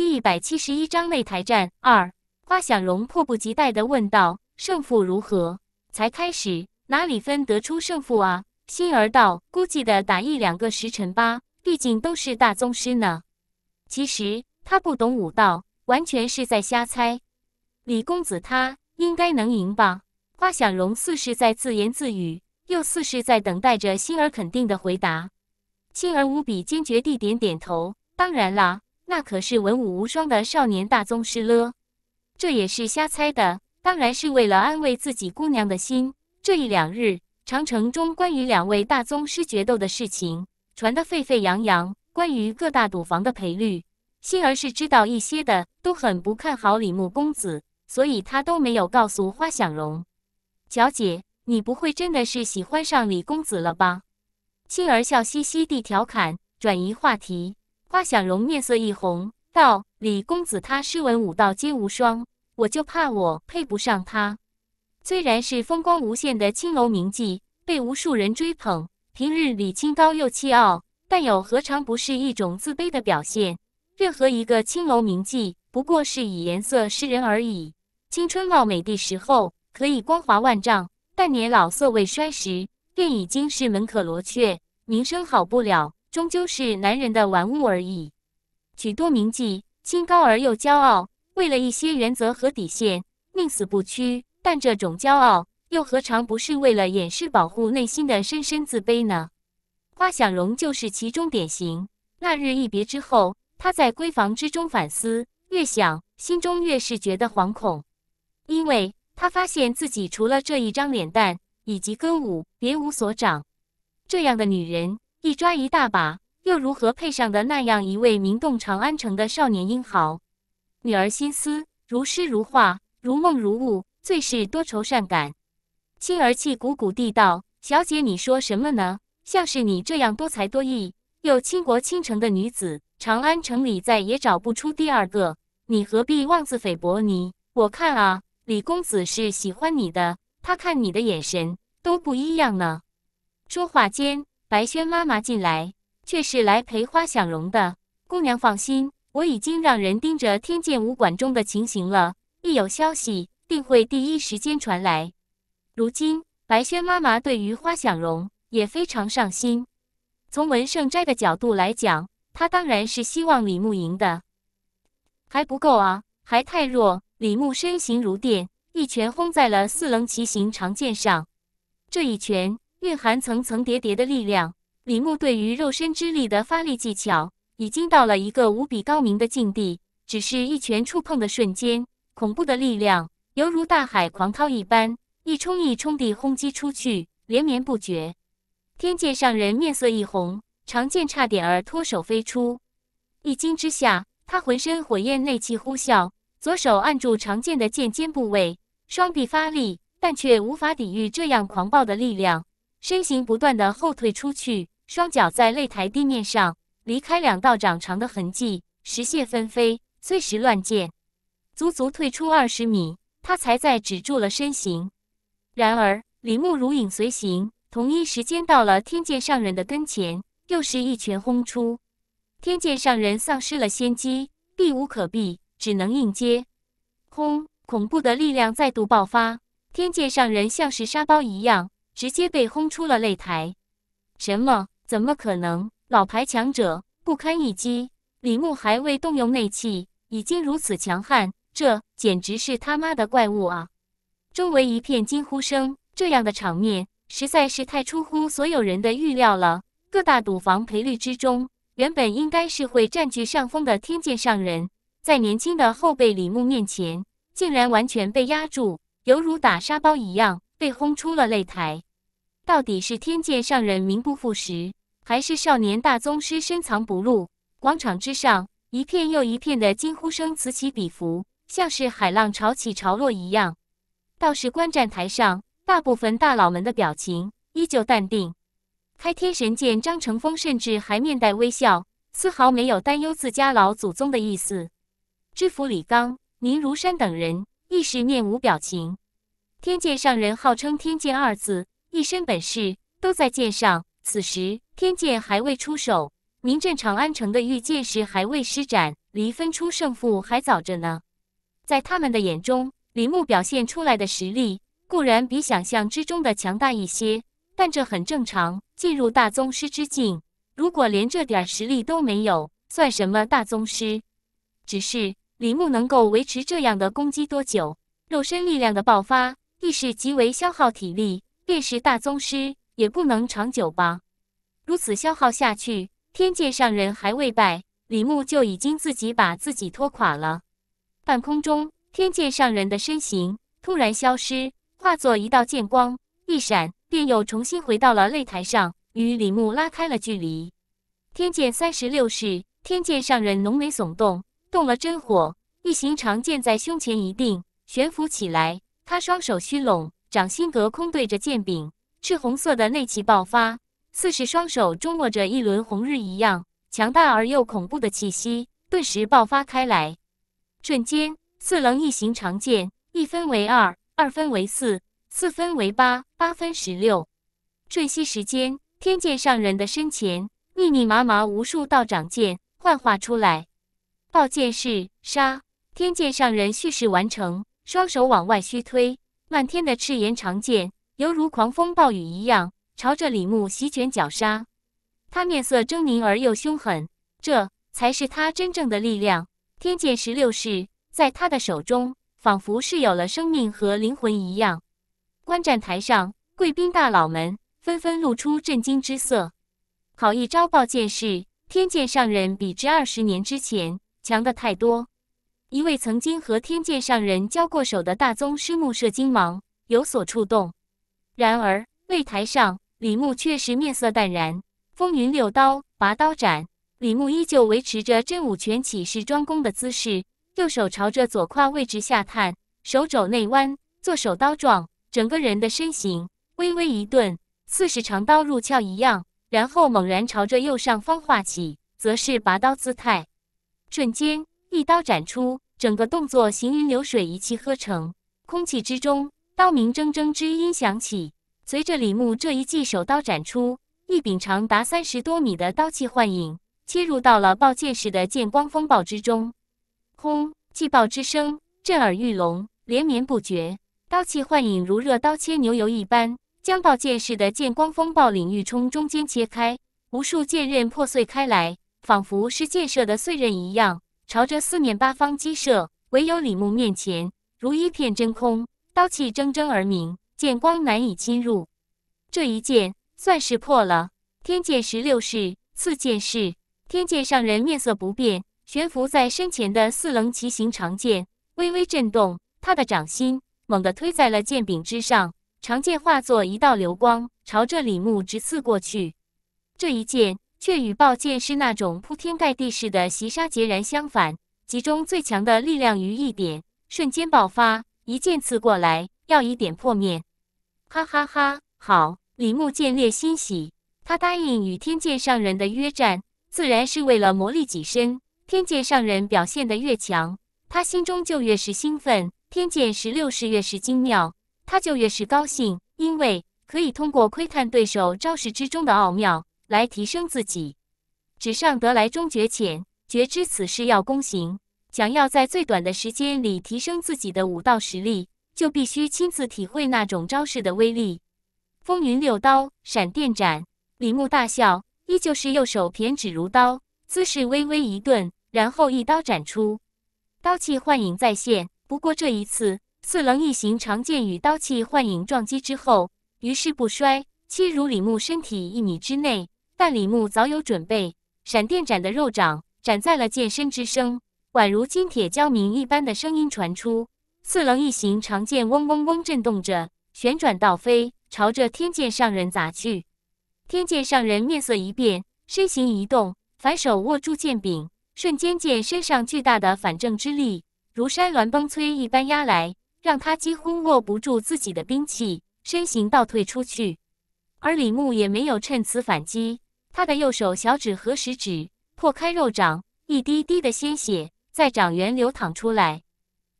第一百七十一章擂台战二。花想容迫不及待的问道：“胜负如何？才开始，哪里分得出胜负啊？”心儿道：“估计得打一两个时辰吧，毕竟都是大宗师呢。”其实他不懂武道，完全是在瞎猜。李公子他应该能赢吧？花想容似是在自言自语，又似是在等待着心儿肯定的回答。心儿无比坚决地点点头：“当然啦。”那可是文武无双的少年大宗师了，这也是瞎猜的，当然是为了安慰自己姑娘的心。这一两日，长城中关于两位大宗师决斗的事情传得沸沸扬扬，关于各大赌房的赔率，心儿是知道一些的，都很不看好李牧公子，所以他都没有告诉花想容。小姐，你不会真的是喜欢上李公子了吧？心儿笑嘻嘻地调侃，转移话题。花小容面色一红，道：“李公子他诗文武道皆无双，我就怕我配不上他。虽然是风光无限的青楼名妓，被无数人追捧，平日里清高又气傲，但又何尝不是一种自卑的表现？任何一个青楼名妓，不过是以颜色示人而已。青春貌美的时候可以光华万丈，但年老色未衰时，便已经是门可罗雀，名声好不了。”终究是男人的玩物而已。许多名妓清高而又骄傲，为了一些原则和底线，宁死不屈。但这种骄傲又何尝不是为了掩饰、保护内心的深深自卑呢？花想容就是其中典型。那日一别之后，她在闺房之中反思，越想心中越是觉得惶恐，因为他发现自己除了这一张脸蛋以及歌舞，别无所长。这样的女人。一抓一大把，又如何配上的那样一位名动长安城的少年英豪？女儿心思如诗如画，如梦如雾，最是多愁善感。青儿气鼓鼓地道：“小姐，你说什么呢？像是你这样多才多艺又倾国倾城的女子，长安城里再也找不出第二个。你何必妄自菲薄？你我看啊，李公子是喜欢你的，他看你的眼神都不一样呢。”说话间。白轩妈妈进来，却是来陪花想容的。姑娘放心，我已经让人盯着天剑武馆中的情形了，一有消息，定会第一时间传来。如今，白轩妈妈对于花想容也非常上心。从文圣斋的角度来讲，他当然是希望李牧赢的。还不够啊，还太弱。李牧身形如电，一拳轰在了四棱奇形长剑上，这一拳。蕴含层层叠叠的力量，李牧对于肉身之力的发力技巧已经到了一个无比高明的境地。只是一拳触碰的瞬间，恐怖的力量犹如大海狂涛一般，一冲一冲地轰击出去，连绵不绝。天剑上人面色一红，长剑差点儿脱手飞出。一惊之下，他浑身火焰内气呼啸，左手按住长剑的剑尖部位，双臂发力，但却无法抵御这样狂暴的力量。身形不断的后退出去，双脚在擂台地面上离开两道长长的痕迹，石屑纷飞，碎石乱溅。足足退出二十米，他才在止住了身形。然而，李牧如影随形，同一时间到了天剑上人的跟前，又是一拳轰出。天剑上人丧失了先机，避无可避，只能硬接。轰！恐怖的力量再度爆发，天剑上人像是沙包一样。直接被轰出了擂台！什么？怎么可能？老牌强者不堪一击，李牧还未动用内气，已经如此强悍，这简直是他妈的怪物啊！周围一片惊呼声，这样的场面实在是太出乎所有人的预料了。各大赌房赔率之中，原本应该是会占据上风的天剑上人，在年轻的后辈李牧面前，竟然完全被压住，犹如打沙包一样被轰出了擂台。到底是天界上人名不副实，还是少年大宗师深藏不露？广场之上，一片又一片的惊呼声此起彼伏，像是海浪潮起潮落一样。倒是观战台上，大部分大佬们的表情依旧淡定。开天神剑张成峰甚至还面带微笑，丝毫没有担忧自家老祖宗的意思。知府李刚、宁如山等人亦是面无表情。天界上人号称“天界”二字。一身本事都在剑上。此时天剑还未出手，名震长安城的御剑士还未施展，离分出胜负还早着呢。在他们的眼中，李牧表现出来的实力固然比想象之中的强大一些，但这很正常。进入大宗师之境，如果连这点实力都没有，算什么大宗师？只是李牧能够维持这样的攻击多久？肉身力量的爆发，亦是极为消耗体力。便是大宗师，也不能长久吧？如此消耗下去，天界上人还未败，李牧就已经自己把自己拖垮了。半空中，天界上人的身形突然消失，化作一道剑光，一闪，便又重新回到了擂台上，与李牧拉开了距离。天剑三十六式，天界上人浓眉耸动，动了真火，一行长剑在胸前一定悬浮起来，他双手虚拢。掌心隔空对着剑柄，赤红色的内气爆发，似是双手中握着一轮红日一样强大而又恐怖的气息，顿时爆发开来。瞬间，四棱异形长剑一分为二，二分为四，四分为八，八分十六。瞬息时间，天剑上人的身前密密麻麻无数道长剑幻化出来。爆剑式杀，天剑上人蓄势完成，双手往外虚推。漫天的赤炎长剑，犹如狂风暴雨一样，朝着李牧席卷绞杀。他面色狰狞而又凶狠，这才是他真正的力量。天剑十六式，在他的手中，仿佛是有了生命和灵魂一样。观战台上，贵宾大佬们纷纷露出震惊之色。好一招暴剑式，天剑上人比之二十年之前强的太多。一位曾经和天界上人交过手的大宗师木射金芒，有所触动。然而擂台上，李牧却是面色淡然。风云六刀，拔刀斩。李牧依旧维持着真武拳起势桩功的姿势，右手朝着左胯位置下探，手肘内弯，做手刀状。整个人的身形微微一顿，似是长刀入鞘一样，然后猛然朝着右上方划起，则是拔刀姿态。瞬间。一刀斩出，整个动作行云流水，一气呵成。空气之中，刀鸣铮铮之音响起。随着李牧这一记手刀斩出，一柄长达三十多米的刀气幻影切入到了爆剑士的剑光风暴之中。轰！寂爆之声震耳欲聋，连绵不绝。刀气幻影如热刀切牛油一般，将爆剑士的剑光风暴领域冲中间切开，无数剑刃破碎开来，仿佛是剑射的碎刃一样。朝着四面八方击射，唯有李牧面前如一片真空，刀气铮铮而鸣，剑光难以侵入。这一剑算是破了天剑十六式刺剑式。天剑上人面色不变，悬浮在身前的四棱奇形长剑微微震动，他的掌心猛地推在了剑柄之上，长剑化作一道流光，朝着李牧直刺过去。这一剑。却与暴剑师那种铺天盖地式的袭杀截然相反，集中最强的力量于一点，瞬间爆发，一剑刺过来，要以点破面。哈哈哈！好，李牧见略欣喜，他答应与天剑上人的约战，自然是为了磨砺己身。天剑上人表现的越强，他心中就越是兴奋；天剑十六式越是精妙，他就越是高兴，因为可以通过窥探对手招式之中的奥妙。来提升自己，纸上得来终觉浅，觉知此事要躬行。想要在最短的时间里提升自己的武道实力，就必须亲自体会那种招式的威力。风云六刀，闪电斩。李牧大笑，依旧是右手偏指如刀，姿势微微一顿，然后一刀斩出，刀气幻影再现。不过这一次，四棱异形长剑与刀气幻影撞击之后，于势不衰，切入李牧身体一米之内。但李牧早有准备，闪电斩的肉掌斩在了剑身之声，宛如金铁交鸣一般的声音传出。四棱一形长剑嗡嗡嗡震动着，旋转倒飞，朝着天剑上人砸去。天剑上人面色一变，身形一动，反手握住剑柄，瞬间剑身上巨大的反正之力如山峦崩摧一般压来，让他几乎握不住自己的兵器，身形倒退出去。而李牧也没有趁此反击。他的右手小指和食指破开肉掌，一滴滴的鲜血在掌缘流淌出来。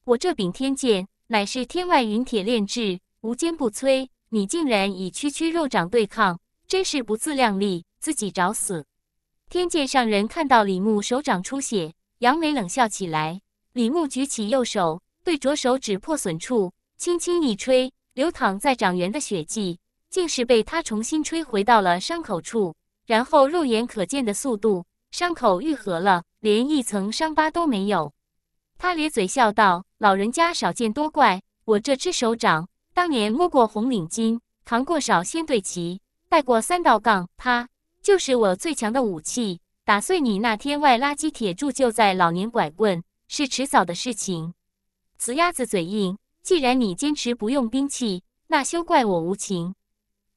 我这柄天剑乃是天外陨铁炼制，无坚不摧。你竟然以区区肉掌对抗，真是不自量力，自己找死！天剑上人看到李牧手掌出血，扬眉冷笑起来。李牧举起右手，对着手指破损处轻轻一吹，流淌在掌缘的血迹，竟是被他重新吹回到了伤口处。然后肉眼可见的速度，伤口愈合了，连一层伤疤都没有。他咧嘴笑道：“老人家少见多怪，我这只手掌当年摸过红领巾，扛过少先队旗，带过三道杠，啪，就是我最强的武器。打碎你那天外垃圾铁柱，就在老年拐棍，是迟早的事情。”雌鸭子嘴硬，既然你坚持不用兵器，那休怪我无情。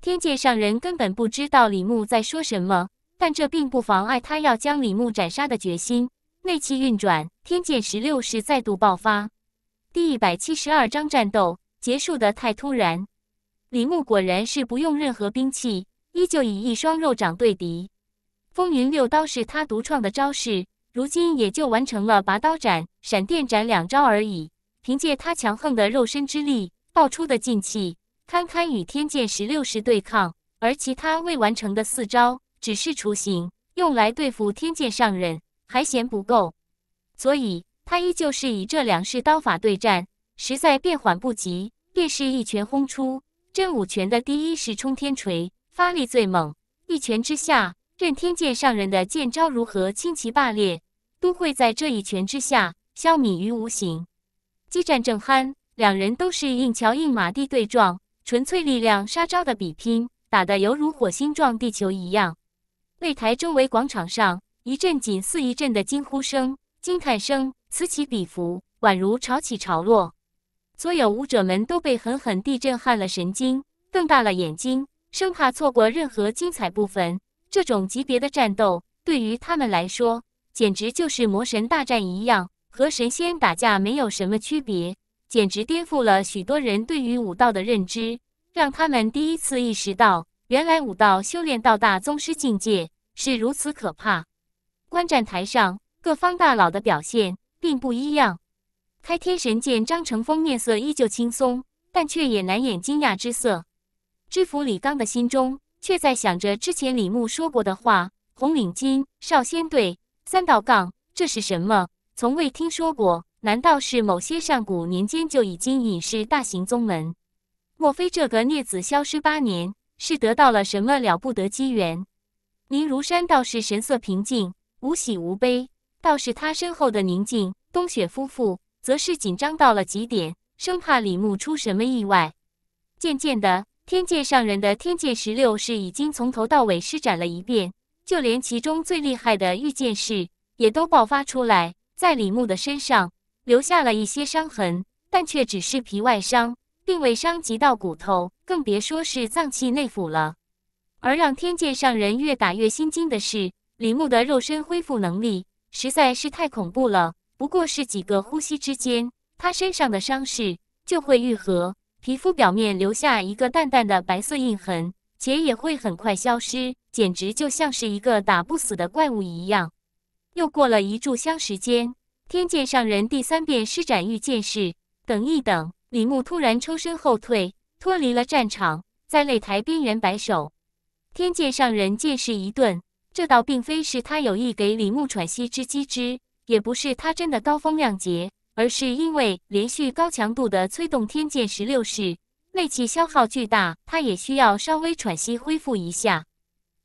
天界上人根本不知道李牧在说什么，但这并不妨碍他要将李牧斩杀的决心。内气运转，天界十六式再度爆发。第一百七十二章战斗结束的太突然。李牧果然是不用任何兵器，依旧以一双肉掌对敌。风云六刀是他独创的招式，如今也就完成了拔刀斩、闪电斩两招而已。凭借他强横的肉身之力，爆出的劲气。堪堪与天剑十六式对抗，而其他未完成的四招只是雏形，用来对付天剑上人还嫌不够，所以他依旧是以这两式刀法对战，实在变缓不及，便是一拳轰出真武拳的第一式冲天锤，发力最猛，一拳之下，任天剑上人的剑招如何轻奇霸烈，都会在这一拳之下消弭于无形。激战正酣，两人都是硬桥硬马地对撞。纯粹力量杀招的比拼打得犹如火星撞地球一样，擂台周围广场上一阵紧似一阵的惊呼声、惊叹声此起彼伏，宛如潮起潮落。所有舞者们都被狠狠地震撼了神经，瞪大了眼睛，生怕错过任何精彩部分。这种级别的战斗对于他们来说，简直就是魔神大战一样，和神仙打架没有什么区别。简直颠覆了许多人对于武道的认知，让他们第一次意识到，原来武道修炼到大宗师境界是如此可怕。观战台上，各方大佬的表现并不一样。开天神剑张成峰面色依旧轻松，但却也难掩惊讶之色。知府李刚的心中却在想着之前李牧说过的话：“红领巾、少先队、三道杠，这是什么？从未听说过。”难道是某些上古年间就已经隐世大型宗门？莫非这个孽子消失八年，是得到了什么了不得机缘？林如山倒是神色平静，无喜无悲，倒是他身后的宁静、冬雪夫妇，则是紧张到了极点，生怕李牧出什么意外。渐渐的，天界上人的天界十六式已经从头到尾施展了一遍，就连其中最厉害的御剑式，也都爆发出来，在李牧的身上。留下了一些伤痕，但却只是皮外伤，并未伤及到骨头，更别说是脏器内腑了。而让天界上人越打越心惊的是，李牧的肉身恢复能力实在是太恐怖了。不过是几个呼吸之间，他身上的伤势就会愈合，皮肤表面留下一个淡淡的白色印痕，且也会很快消失，简直就像是一个打不死的怪物一样。又过了一炷香时间。天剑上人第三遍施展御剑式，等一等！李牧突然抽身后退，脱离了战场，在擂台边缘摆手。天剑上人剑势一顿，这倒并非是他有意给李牧喘息之机之，也不是他真的高风亮节，而是因为连续高强度的催动天剑十六式，内气消耗巨大，他也需要稍微喘息恢复一下。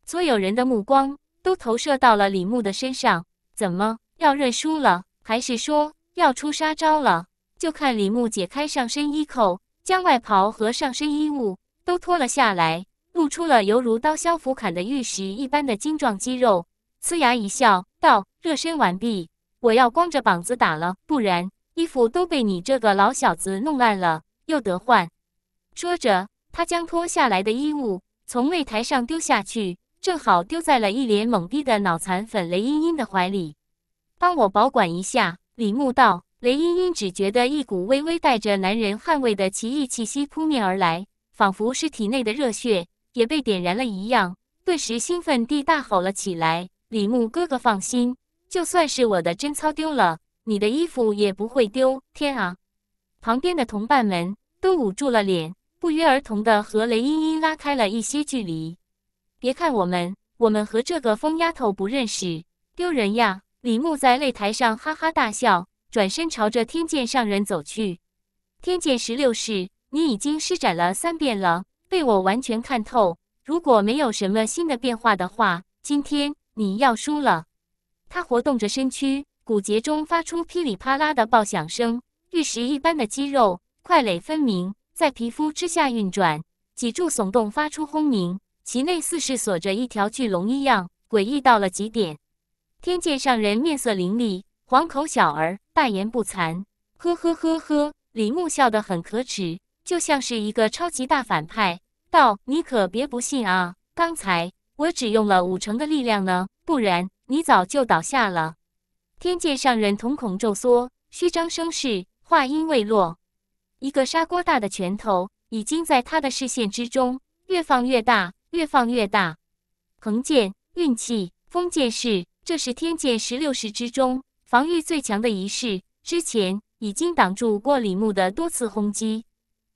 所有人的目光都投射到了李牧的身上，怎么要认输了？还是说要出杀招了？就看李牧解开上身衣扣，将外袍和上身衣物都脱了下来，露出了犹如刀削斧砍的玉石一般的精壮肌肉，呲牙一笑，道：“热身完毕，我要光着膀子打了，不然衣服都被你这个老小子弄烂了，又得换。”说着，他将脱下来的衣物从擂台上丢下去，正好丢在了一脸懵逼的脑残粉雷茵茵的怀里。帮我保管一下，李牧道。雷茵茵只觉得一股微微带着男人汗味的奇异气息扑面而来，仿佛是体内的热血也被点燃了一样，顿时兴奋地大吼了起来：“李牧哥哥，放心，就算是我的贞操丢了，你的衣服也不会丢！”天啊，旁边的同伴们都捂住了脸，不约而同地和雷茵茵拉开了一些距离。别看我们，我们和这个疯丫头不认识，丢人呀！李牧在擂台上哈哈大笑，转身朝着天剑上人走去。天剑十六式，你已经施展了三遍了，被我完全看透。如果没有什么新的变化的话，今天你要输了。他活动着身躯，骨节中发出噼里啪啦的爆响声，玉石一般的肌肉块垒分明，在皮肤之下运转，脊柱耸动发出轰鸣，其内似是锁着一条巨龙一样，诡异到了极点。天界上人面色凌厉，黄口小儿大言不惭，呵呵呵呵。李牧笑得很可耻，就像是一个超级大反派。道：“你可别不信啊，刚才我只用了五成的力量呢，不然你早就倒下了。”天界上人瞳孔骤缩，虚张声势，话音未落，一个砂锅大的拳头已经在他的视线之中，越放越大，越放越大。横剑运气，封剑式。这是天剑十六式之中防御最强的一式，之前已经挡住过李牧的多次轰击。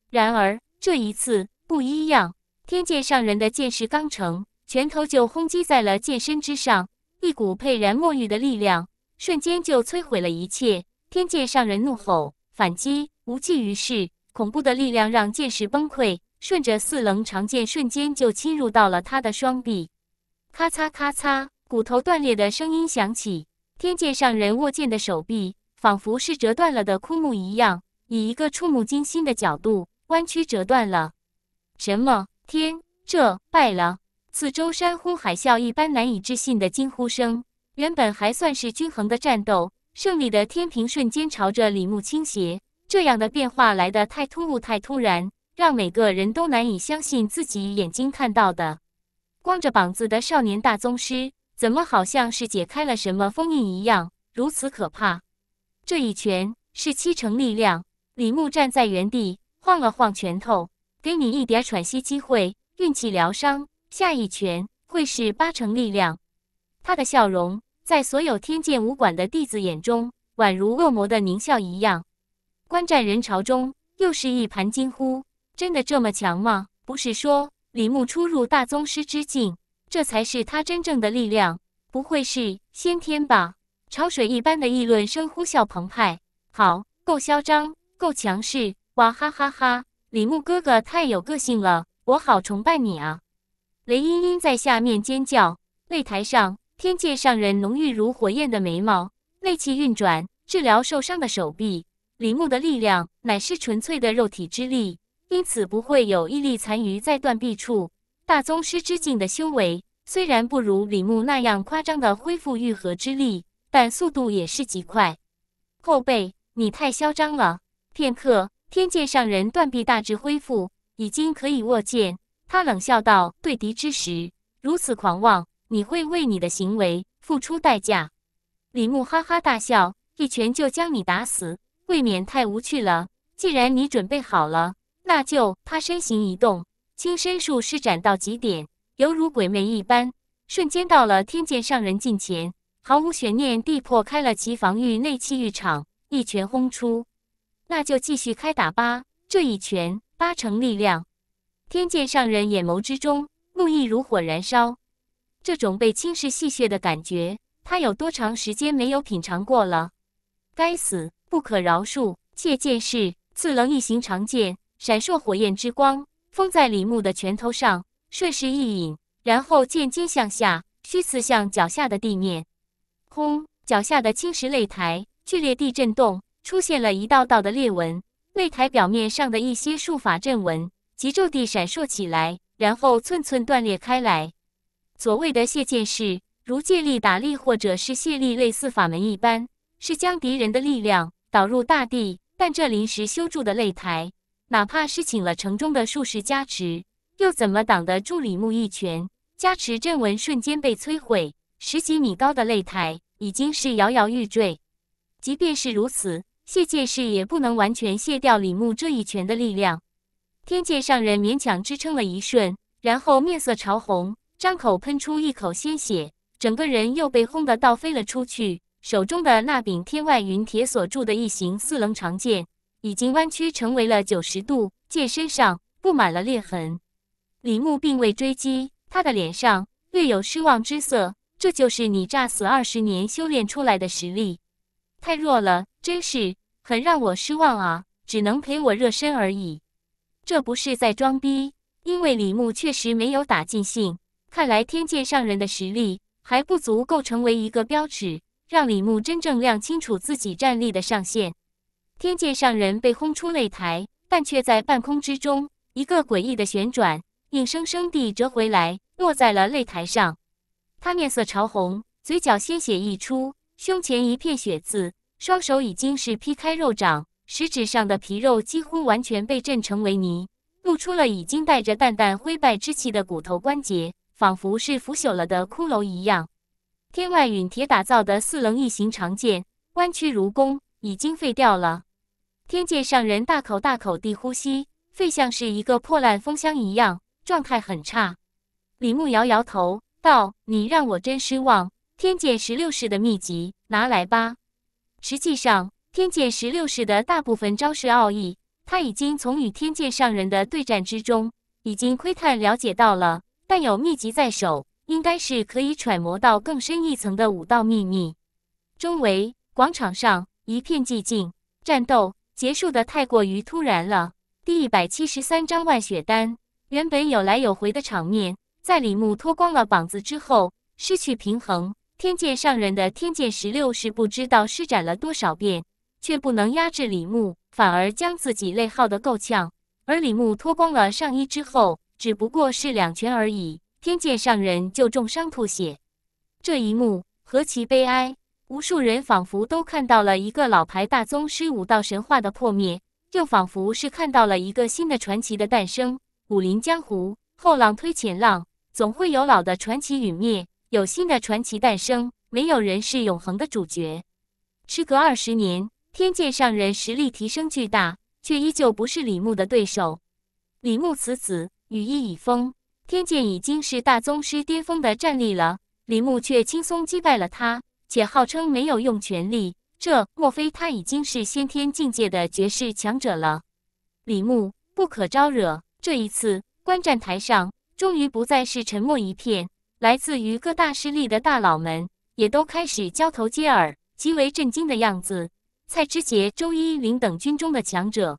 然而这一次不一样，天剑上人的剑势刚成，拳头就轰击在了剑身之上，一股沛然墨玉的力量瞬间就摧毁了一切。天剑上人怒吼，反击无济于事，恐怖的力量让剑势崩溃，顺着四棱长剑瞬间就侵入到了他的双臂，咔嚓咔嚓。骨头断裂的声音响起，天界上人握剑的手臂仿佛是折断了的枯木一样，以一个触目惊心的角度弯曲折断了。什么？天，这败了！四周山呼海啸一般难以置信的惊呼声。原本还算是均衡的战斗，胜利的天平瞬间朝着李牧倾斜。这样的变化来得太突兀、太突然，让每个人都难以相信自己眼睛看到的。光着膀子的少年大宗师。怎么好像是解开了什么封印一样，如此可怕！这一拳是七成力量，李牧站在原地晃了晃拳头，给你一点喘息机会，运气疗伤。下一拳会是八成力量。他的笑容在所有天剑武馆的弟子眼中，宛如恶魔的狞笑一样。观战人潮中又是一盘惊呼：真的这么强吗？不是说李牧初入大宗师之境？这才是他真正的力量，不会是先天吧？潮水一般的议论声呼啸澎湃，好，够嚣张，够强势！哇哈哈哈！李牧哥哥太有个性了，我好崇拜你啊！雷茵茵在下面尖叫。擂台上，天界上人浓郁如火焰的眉毛，内气运转，治疗受伤的手臂。李牧的力量乃是纯粹的肉体之力，因此不会有毅力残余在断臂处。大宗师之境的修为虽然不如李牧那样夸张的恢复愈合之力，但速度也是极快。后辈，你太嚣张了！片刻，天界上人断臂大致恢复，已经可以握剑。他冷笑道：“对敌之时如此狂妄，你会为你的行为付出代价。”李牧哈哈大笑，一拳就将你打死，未免太无趣了。既然你准备好了，那就……他身形一动。轻身术施展到极点，犹如鬼魅一般，瞬间到了天剑上人近前，毫无悬念地破开了其防御内气浴场，一拳轰出。那就继续开打吧！这一拳八成力量。天剑上人眼眸之中怒意如火燃烧，这种被轻视戏谑的感觉，他有多长时间没有品尝过了？该死，不可饶恕！借剑势，刺棱一行长剑闪烁火焰之光。封在李牧的拳头上，顺势一引，然后渐尖向下虚刺向脚下的地面。轰！脚下的青石擂台剧烈地震动，出现了一道道的裂纹。擂台表面上的一些术法阵纹急骤地闪烁起来，然后寸寸断裂开来。所谓的卸剑式，如借力打力或者是卸力类似法门一般，是将敌人的力量导入大地。但这临时修筑的擂台。哪怕是请了城中的术士加持，又怎么挡得住李牧一拳？加持阵纹瞬间被摧毁，十几米高的擂台已经是摇摇欲坠。即便是如此，谢界士也不能完全卸掉李牧这一拳的力量。天界上人勉强支撑了一瞬，然后面色潮红，张口喷出一口鲜血，整个人又被轰得倒飞了出去，手中的那柄天外云铁所铸的一形四棱长剑。已经弯曲成为了九十度，剑身上布满了裂痕。李牧并未追击，他的脸上略有失望之色。这就是你诈死二十年修炼出来的实力，太弱了，真是很让我失望啊！只能陪我热身而已。这不是在装逼，因为李牧确实没有打尽兴。看来天剑上人的实力还不足够成为一个标尺，让李牧真正亮清楚自己战力的上限。天界上人被轰出擂台，但却在半空之中一个诡异的旋转，硬生生地折回来，落在了擂台上。他面色潮红，嘴角鲜血溢出，胸前一片血渍，双手已经是劈开肉掌，食指上的皮肉几乎完全被震成为泥，露出了已经带着淡淡灰败之气的骨头关节，仿佛是腐朽了的骷髅一样。天外陨铁打造的四棱异形长剑，弯曲如弓，已经废掉了。天界上人大口大口地呼吸，肺像是一个破烂风箱一样，状态很差。李牧摇摇头道：“你让我真失望。”天界十六式的秘籍拿来吧。实际上，天界十六式的大部分招式奥义，他已经从与天界上人的对战之中已经窥探了解到了。但有秘籍在手，应该是可以揣摩到更深一层的武道秘密。周围广场上一片寂静，战斗。结束的太过于突然了。第一百七十三章万血丹，原本有来有回的场面，在李牧脱光了膀子之后失去平衡。天界上人的天界十六式不知道施展了多少遍，却不能压制李牧，反而将自己累耗得够呛。而李牧脱光了上衣之后，只不过是两拳而已，天界上人就重伤吐血。这一幕何其悲哀！无数人仿佛都看到了一个老牌大宗师武道神话的破灭，就仿佛是看到了一个新的传奇的诞生。武林江湖，后浪推前浪，总会有老的传奇陨灭，有新的传奇诞生。没有人是永恒的主角。时隔二十年，天剑上人实力提升巨大，却依旧不是李牧的对手。李牧此子羽翼已丰，天剑已经是大宗师巅峰的战力了，李牧却轻松击败了他。且号称没有用全力，这莫非他已经是先天境界的绝世强者了？李牧不可招惹。这一次，观战台上终于不再是沉默一片，来自于各大势力的大佬们也都开始交头接耳，极为震惊的样子。蔡之杰、周一林等军中的强者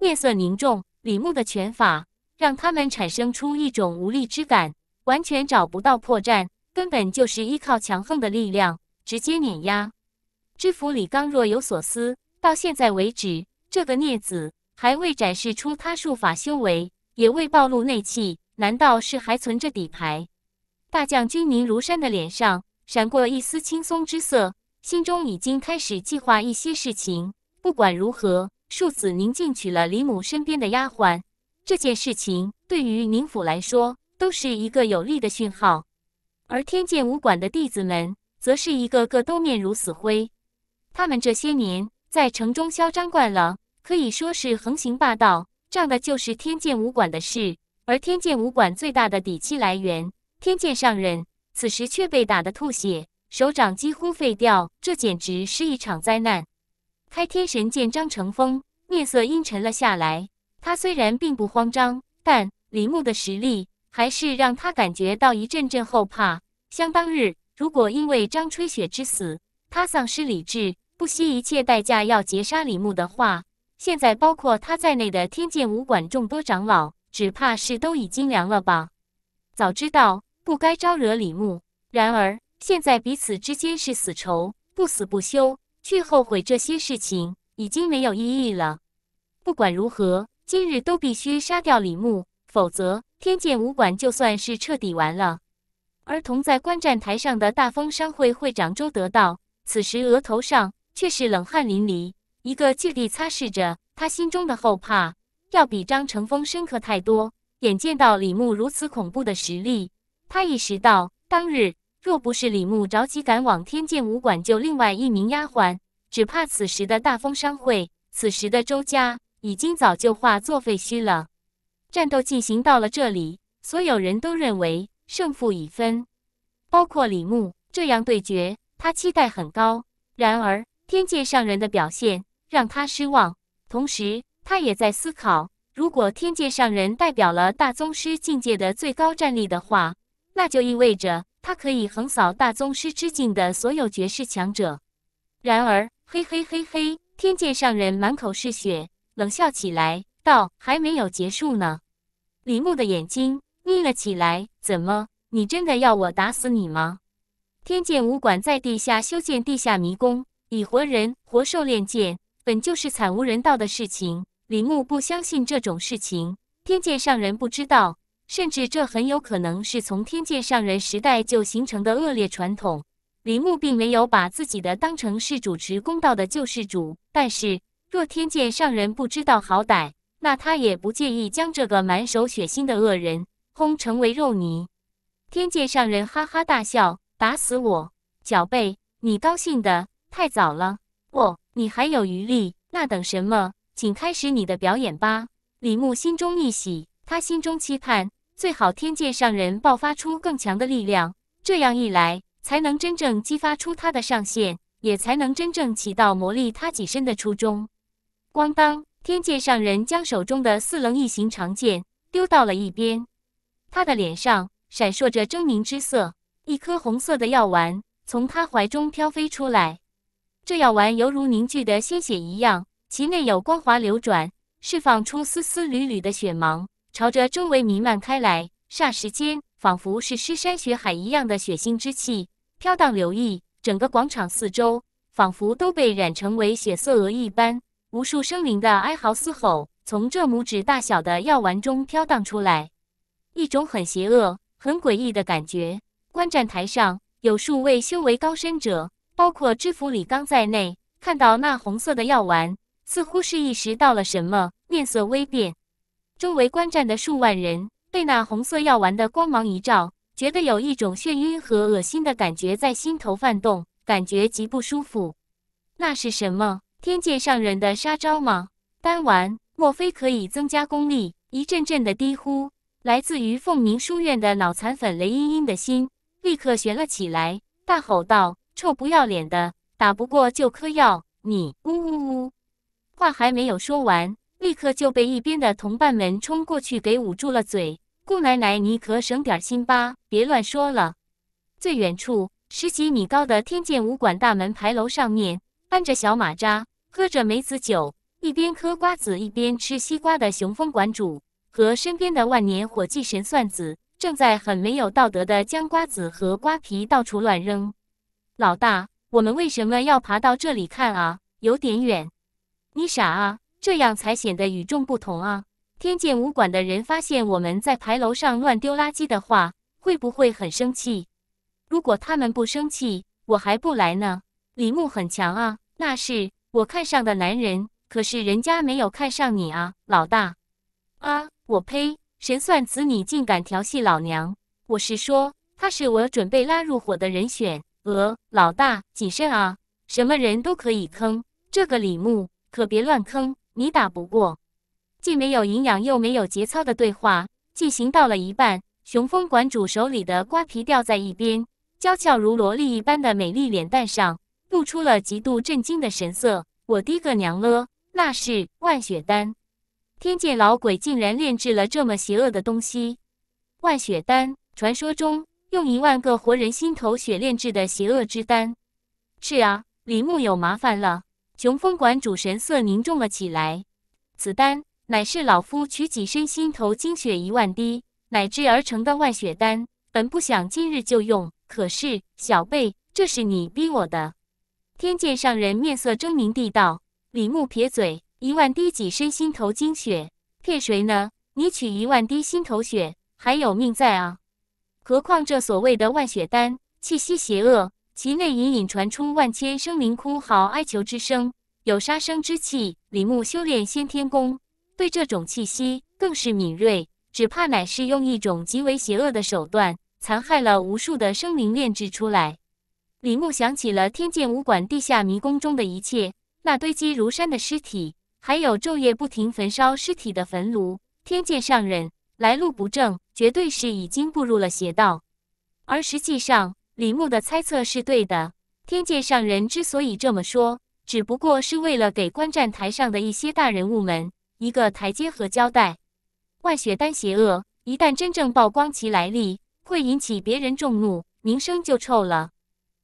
面色凝重，李牧的拳法让他们产生出一种无力之感，完全找不到破绽，根本就是依靠强横的力量。直接碾压。知府李刚若有所思，到现在为止，这个孽子还未展示出他术法修为，也未暴露内气，难道是还存着底牌？大将军宁如山的脸上闪过一丝轻松之色，心中已经开始计划一些事情。不管如何，庶子宁静娶了李母身边的丫鬟，这件事情对于宁府来说都是一个有利的讯号。而天剑武馆的弟子们。则是一个个都面如死灰，他们这些年在城中嚣张惯了，可以说是横行霸道，仗的就是天剑武馆的事。而天剑武馆最大的底气来源，天剑上人此时却被打得吐血，手掌几乎废掉，这简直是一场灾难。开天神剑张成峰面色阴沉了下来，他虽然并不慌张，但李牧的实力还是让他感觉到一阵阵后怕。相当日。如果因为张吹雪之死，他丧失理智，不惜一切代价要劫杀李牧的话，现在包括他在内的天剑武馆众多长老，只怕是都已经凉了吧？早知道不该招惹李牧，然而现在彼此之间是死仇，不死不休，去后悔这些事情已经没有意义了。不管如何，今日都必须杀掉李牧，否则天剑武馆就算是彻底完了。而同在观战台上的大风商会会长周德道，此时额头上却是冷汗淋漓，一个劲地擦拭着他心中的后怕，要比张乘风深刻太多。眼见到李牧如此恐怖的实力，他意识到，当日若不是李牧着急赶往天剑武馆救另外一名丫鬟，只怕此时的大风商会，此时的周家已经早就化作废墟了。战斗进行到了这里，所有人都认为。胜负已分，包括李牧这样对决，他期待很高。然而天界上人的表现让他失望，同时他也在思考：如果天界上人代表了大宗师境界的最高战力的话，那就意味着他可以横扫大宗师之境的所有绝世强者。然而，嘿嘿嘿嘿，天界上人满口是血，冷笑起来道：“还没有结束呢。”李牧的眼睛。腻了起来，怎么？你真的要我打死你吗？天剑武馆在地下修建地下迷宫，以活人、活兽练剑，本就是惨无人道的事情。李牧不相信这种事情，天界上人不知道，甚至这很有可能是从天界上人时代就形成的恶劣传统。李牧并没有把自己的当成是主持公道的救世主，但是若天界上人不知道好歹，那他也不介意将这个满手血腥的恶人。轰！成为肉泥，天界上人哈哈大笑，打死我！脚背，你高兴的太早了。不，你还有余力，那等什么？请开始你的表演吧！李牧心中一喜，他心中期盼，最好天界上人爆发出更强的力量，这样一来，才能真正激发出他的上限，也才能真正起到磨砺他己身的初衷。咣当！天界上人将手中的四棱异形长剑丢到了一边。他的脸上闪烁着狰狞之色，一颗红色的药丸从他怀中飘飞出来。这药丸犹如凝聚的鲜血一样，其内有光华流转，释放出丝丝缕缕的血芒，朝着周围弥漫开来。霎时间，仿佛是尸山血海一样的血腥之气飘荡流溢，整个广场四周仿佛都被染成为血色鹅一般。无数生灵的哀嚎嘶吼从这拇指大小的药丸中飘荡出来。一种很邪恶、很诡异的感觉。观战台上有数位修为高深者，包括知府李刚在内，看到那红色的药丸，似乎是意识到了什么，面色微变。周围观战的数万人被那红色药丸的光芒一照，觉得有一种眩晕和恶心的感觉在心头泛动，感觉极不舒服。那是什么？天界上人的杀招吗？丹丸，莫非可以增加功力？一阵阵的低呼。来自于凤鸣书院的脑残粉雷茵茵的心立刻悬了起来，大吼道：“臭不要脸的，打不过就嗑药你！”呜呜呜！话还没有说完，立刻就被一边的同伴们冲过去给捂住了嘴。顾奶奶，你可省点心吧，别乱说了。最远处，十几米高的天剑武馆大门牌楼上面，安着小马扎，喝着梅子酒，一边嗑瓜子一边吃西瓜的雄风馆主。和身边的万年火计神算子正在很没有道德的将瓜子和瓜皮到处乱扔。老大，我们为什么要爬到这里看啊？有点远。你傻啊，这样才显得与众不同啊！天剑武馆的人发现我们在牌楼上乱丢垃圾的话，会不会很生气？如果他们不生气，我还不来呢。李牧很强啊，那是我看上的男人，可是人家没有看上你啊，老大。啊！我呸！神算子，你竟敢调戏老娘！我是说，他是我准备拉入伙的人选。呃，老大，谨慎啊！什么人都可以坑，这个李牧可别乱坑，你打不过。既没有营养又没有节操的对话进行到了一半，雄风馆主手里的瓜皮掉在一边，娇俏如萝莉一般的美丽脸蛋上露出了极度震惊的神色。我滴个娘了，那是万血丹！天界老鬼竟然炼制了这么邪恶的东西，万血丹，传说中用一万个活人心头血炼制的邪恶之丹。是啊，李牧有麻烦了。雄风馆主神色凝重了起来。此丹乃是老夫取己身心头精血一万滴，乃制而成的万血丹。本不想今日就用，可是小辈，这是你逼我的。天界上人面色狰狞地道。李牧撇嘴。一万滴己身心头精血，骗谁呢？你取一万滴心头血，还有命在啊！何况这所谓的万血丹，气息邪恶，其内隐隐传出万千生灵哭嚎哀求之声，有杀生之气。李牧修炼先天功，对这种气息更是敏锐，只怕乃是用一种极为邪恶的手段，残害了无数的生灵炼制出来。李牧想起了天剑武馆地下迷宫中的一切，那堆积如山的尸体。还有昼夜不停焚烧尸体的焚炉，天界上人来路不正，绝对是已经步入了邪道。而实际上，李牧的猜测是对的。天界上人之所以这么说，只不过是为了给观战台上的一些大人物们一个台阶和交代。万血丹邪恶，一旦真正曝光其来历，会引起别人众怒，名声就臭了。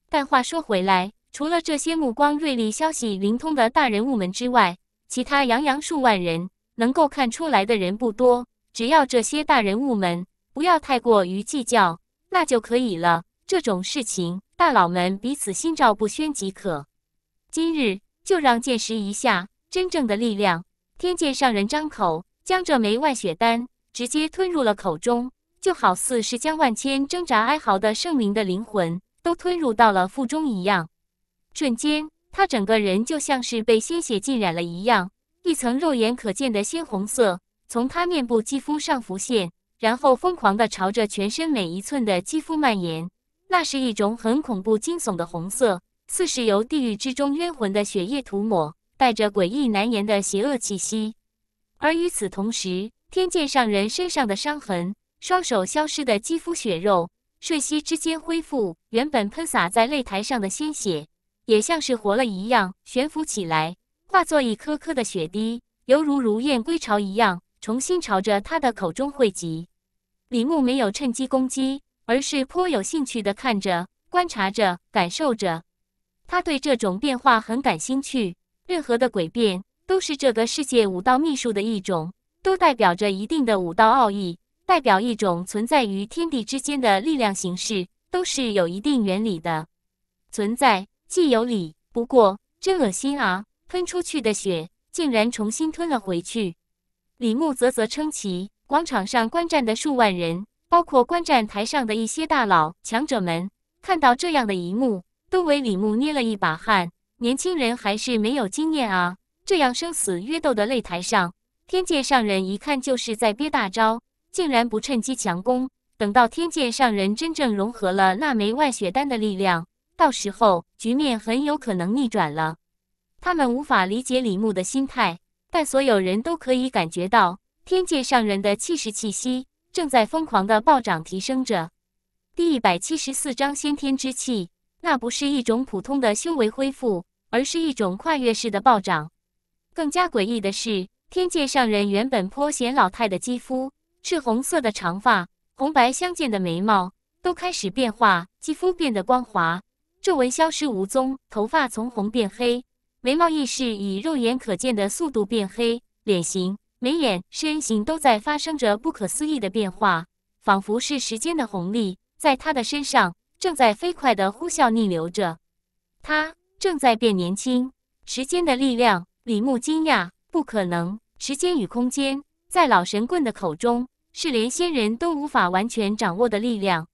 但话说回来，除了这些目光锐利、消息灵通的大人物们之外，其他洋洋数万人能够看出来的人不多，只要这些大人物们不要太过于计较，那就可以了。这种事情，大佬们彼此心照不宣即可。今日就让见识一下真正的力量。天界上人张口，将这枚万血丹直接吞入了口中，就好似是将万千挣扎哀嚎的圣灵的灵魂都吞入到了腹中一样，瞬间。他整个人就像是被鲜血浸染了一样，一层肉眼可见的鲜红色从他面部肌肤上浮现，然后疯狂地朝着全身每一寸的肌肤蔓延。那是一种很恐怖、惊悚的红色，似是由地狱之中冤魂的血液涂抹，带着诡异难言的邪恶气息。而与此同时，天剑上人身上的伤痕、双手消失的肌肤血肉，瞬息之间恢复原本喷洒在擂台上的鲜血。也像是活了一样悬浮起来，化作一颗颗的雪滴，犹如如燕归巢一样，重新朝着他的口中汇集。李牧没有趁机攻击，而是颇有兴趣地看着、观察着、感受着。他对这种变化很感兴趣。任何的诡辩都是这个世界武道秘术的一种，都代表着一定的武道奥义，代表一种存在于天地之间的力量形式，都是有一定原理的存在。既有理，不过真恶心啊！喷出去的血竟然重新吞了回去，李牧啧啧称奇。广场上观战的数万人，包括观战台上的一些大佬强者们，看到这样的一幕，都为李牧捏了一把汗。年轻人还是没有经验啊！这样生死约斗的擂台上，天界上人一看就是在憋大招，竟然不趁机强攻。等到天界上人真正融合了那枚万血丹的力量。到时候局面很有可能逆转了。他们无法理解李牧的心态，但所有人都可以感觉到天界上人的气势气息正在疯狂的暴涨提升着。第一百七十四章先天之气，那不是一种普通的修为恢复，而是一种跨越式的暴涨。更加诡异的是，天界上人原本颇显老态的肌肤、赤红色的长发、红白相间的眉毛，都开始变化，肌肤变得光滑。皱纹消失无踪，头发从红变黑，眉毛亦是以肉眼可见的速度变黑，脸型、眉眼、身形都在发生着不可思议的变化，仿佛是时间的红利在他的身上正在飞快的呼啸逆流着，他正在变年轻。时间的力量，李牧惊讶，不可能，时间与空间在老神棍的口中是连仙人都无法完全掌握的力量，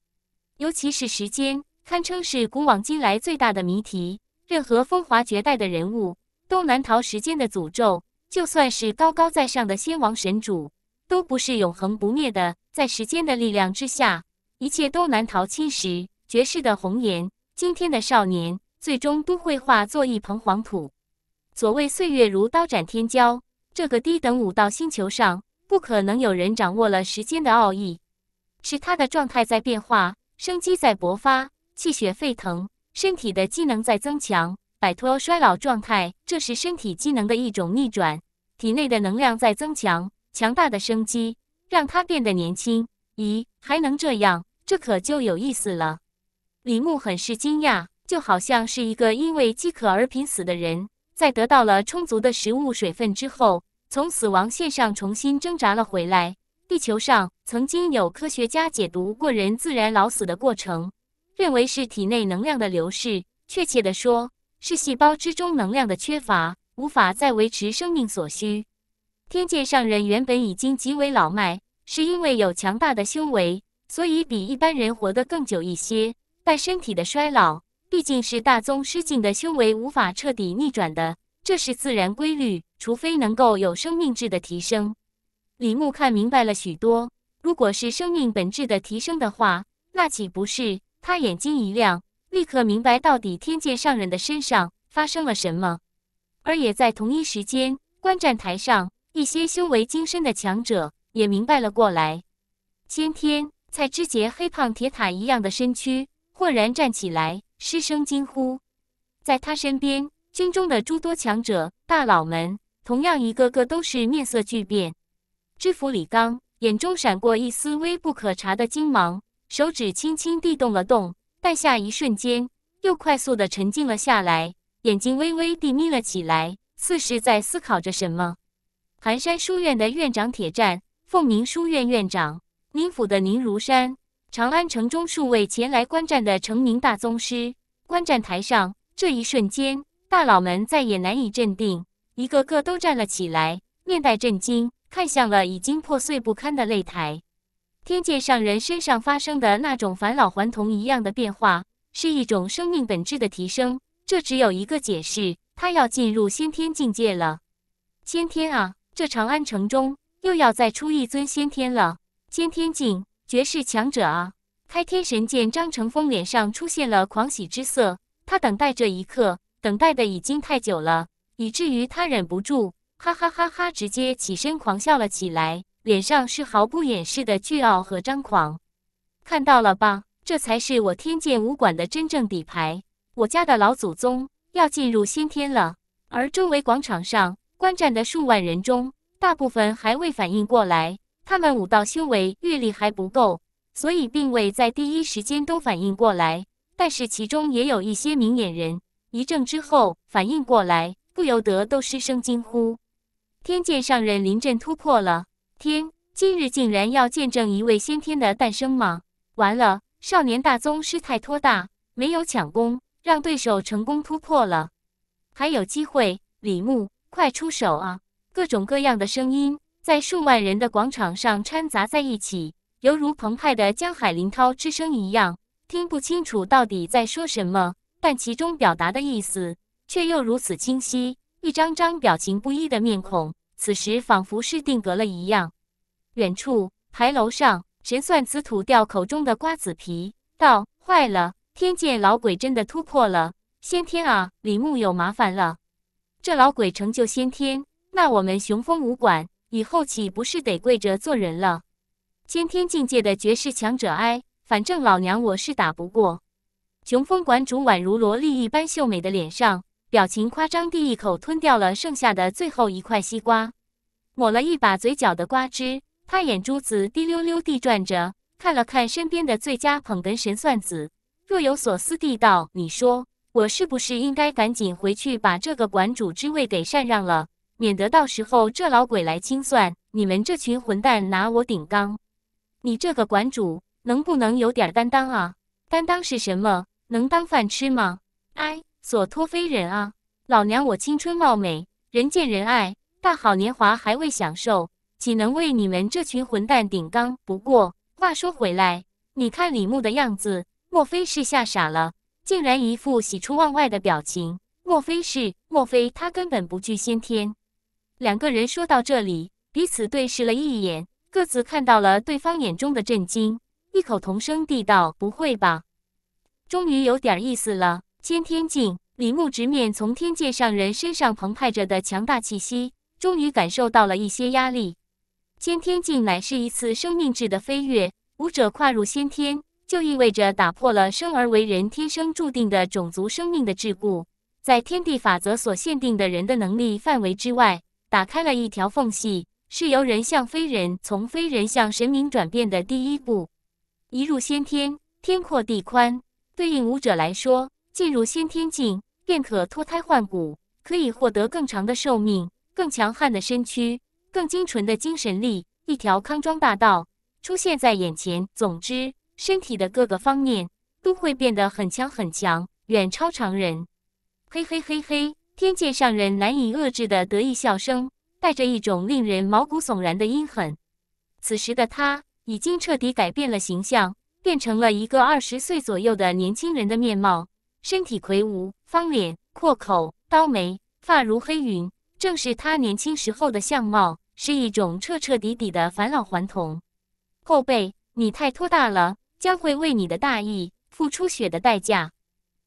尤其是时间。堪称是古往今来最大的谜题。任何风华绝代的人物都难逃时间的诅咒，就算是高高在上的仙王神主，都不是永恒不灭的。在时间的力量之下，一切都难逃侵蚀。绝世的红颜，今天的少年，最终都会化作一捧黄土。所谓岁月如刀斩天骄，这个低等武道星球上，不可能有人掌握了时间的奥义，是他的状态在变化，生机在勃发。气血沸腾，身体的机能在增强，摆脱衰老状态，这是身体机能的一种逆转。体内的能量在增强，强大的生机让他变得年轻。咦，还能这样？这可就有意思了。李牧很是惊讶，就好像是一个因为饥渴而濒死的人，在得到了充足的食物水分之后，从死亡线上重新挣扎了回来。地球上曾经有科学家解读过人自然老死的过程。认为是体内能量的流逝，确切的说，是细胞之中能量的缺乏，无法再维持生命所需。天界上人原本已经极为老迈，是因为有强大的修为，所以比一般人活得更久一些。但身体的衰老毕竟是大宗师境的修为无法彻底逆转的，这是自然规律，除非能够有生命质的提升。李牧看明白了许多，如果是生命本质的提升的话，那岂不是？他眼睛一亮，立刻明白到底天界上人的身上发生了什么，而也在同一时间，观战台上一些修为精深的强者也明白了过来。先天蔡之杰黑胖铁塔一样的身躯豁然站起来，失声惊呼。在他身边，军中的诸多强者大佬们同样一个个都是面色巨变。知府李刚眼中闪过一丝微不可察的惊芒。手指轻轻地动了动，但下一瞬间又快速地沉静了下来，眼睛微微地眯了起来，似是在思考着什么。寒山书院的院长铁战，凤鸣书院院长宁府的宁如山，长安城中数位前来观战的成名大宗师，观战台上，这一瞬间，大佬们再也难以镇定，一个个都站了起来，面带震惊，看向了已经破碎不堪的擂台。天界上人身上发生的那种返老还童一样的变化，是一种生命本质的提升。这只有一个解释，他要进入先天境界了。先天啊，这长安城中又要再出一尊先天了。先天境，绝世强者啊！开天神剑张成峰脸上出现了狂喜之色，他等待这一刻，等待的已经太久了，以至于他忍不住，哈哈哈哈，直接起身狂笑了起来。脸上是毫不掩饰的倨傲和张狂，看到了吧？这才是我天剑武馆的真正底牌。我家的老祖宗要进入先天了。而周围广场上观战的数万人中，大部分还未反应过来，他们武道修为、阅历还不够，所以并未在第一时间都反应过来。但是其中也有一些明眼人，一怔之后反应过来，不由得都失声惊呼：“天剑上人临阵突破了！”天，今日竟然要见证一位先天的诞生吗？完了，少年大宗师太托大，没有抢攻，让对手成功突破了，还有机会！李牧，快出手啊！各种各样的声音在数万人的广场上掺杂在一起，犹如澎湃的江海，林涛之声一样，听不清楚到底在说什么，但其中表达的意思却又如此清晰。一张张表情不一的面孔。此时仿佛是定格了一样。远处牌楼上，神算子吐掉口中的瓜子皮，道：“坏了，天界老鬼真的突破了先天啊！李牧有麻烦了。这老鬼成就先天，那我们雄风武馆以后岂不是得跪着做人了？”先天境界的绝世强者，哎，反正老娘我是打不过。雄风馆主宛如萝莉一般秀美的脸上。表情夸张地一口吞掉了剩下的最后一块西瓜，抹了一把嘴角的瓜汁。他眼珠子滴溜溜地转着，看了看身边的最佳捧哏神算子，若有所思地道：“你说我是不是应该赶紧回去把这个馆主之位给禅让了，免得到时候这老鬼来清算？你们这群混蛋拿我顶缸！你这个馆主能不能有点担当啊？担当是什么？能当饭吃吗？哎。”所托非人啊！老娘我青春貌美，人见人爱，大好年华还未享受，岂能为你们这群混蛋顶缸？不过话说回来，你看李牧的样子，莫非是吓傻了？竟然一副喜出望外的表情，莫非是？莫非他根本不惧先天？两个人说到这里，彼此对视了一眼，各自看到了对方眼中的震惊，异口同声地道：“不会吧！”终于有点意思了。先天境，李牧直面从天界上人身上澎湃着的强大气息，终于感受到了一些压力。先天境乃是一次生命质的飞跃，武者跨入先天，就意味着打破了生而为人天生注定的种族生命的桎梏，在天地法则所限定的人的能力范围之外，打开了一条缝隙，是由人向非人，从非人向神明转变的第一步。一入先天，天阔地宽，对应武者来说。进入先天境，便可脱胎换骨，可以获得更长的寿命、更强悍的身躯、更精纯的精神力。一条康庄大道出现在眼前，总之，身体的各个方面都会变得很强很强，远超常人。嘿嘿嘿嘿，天界上人难以遏制的得意笑声，带着一种令人毛骨悚然的阴狠。此时的他，已经彻底改变了形象，变成了一个二十岁左右的年轻人的面貌。身体魁梧，方脸阔口，刀眉，发如黑云，正是他年轻时候的相貌，是一种彻彻底底的返老还童。后辈，你太托大了，将会为你的大意付出血的代价。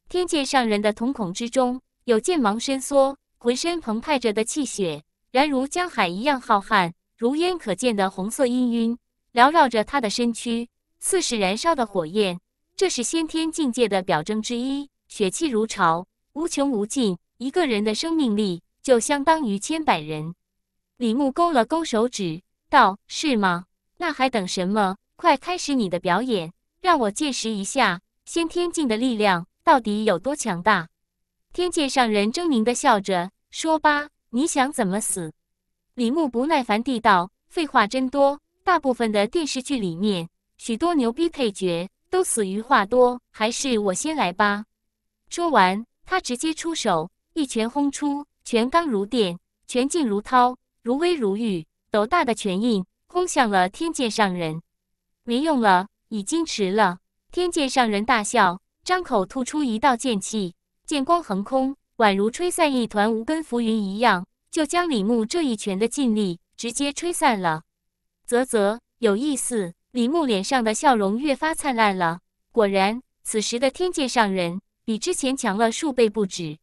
天界上人的瞳孔之中有剑芒伸缩，浑身澎湃着的气血，然如江海一样浩瀚，如烟可见的红色氤氲缭绕着他的身躯，似是燃烧的火焰，这是先天境界的表征之一。血气如潮，无穷无尽。一个人的生命力就相当于千百人。李牧勾了勾手指，道：“是吗？那还等什么？快开始你的表演，让我见识一下先天境的力量到底有多强大。”天界上人狰狞的笑着，说：“吧，你想怎么死？”李牧不耐烦地道：“废话真多。大部分的电视剧里面，许多牛逼配角都死于话多。还是我先来吧。”说完，他直接出手，一拳轰出，拳刚如电，拳劲如涛，如威如玉，斗大的拳印轰向了天界上人。没用了，已经迟了。天界上人大笑，张口吐出一道剑气，剑光横空，宛如吹散一团无根浮云一样，就将李牧这一拳的劲力直接吹散了。啧啧，有意思。李牧脸上的笑容越发灿烂了。果然，此时的天界上人。比之前强了数倍不止。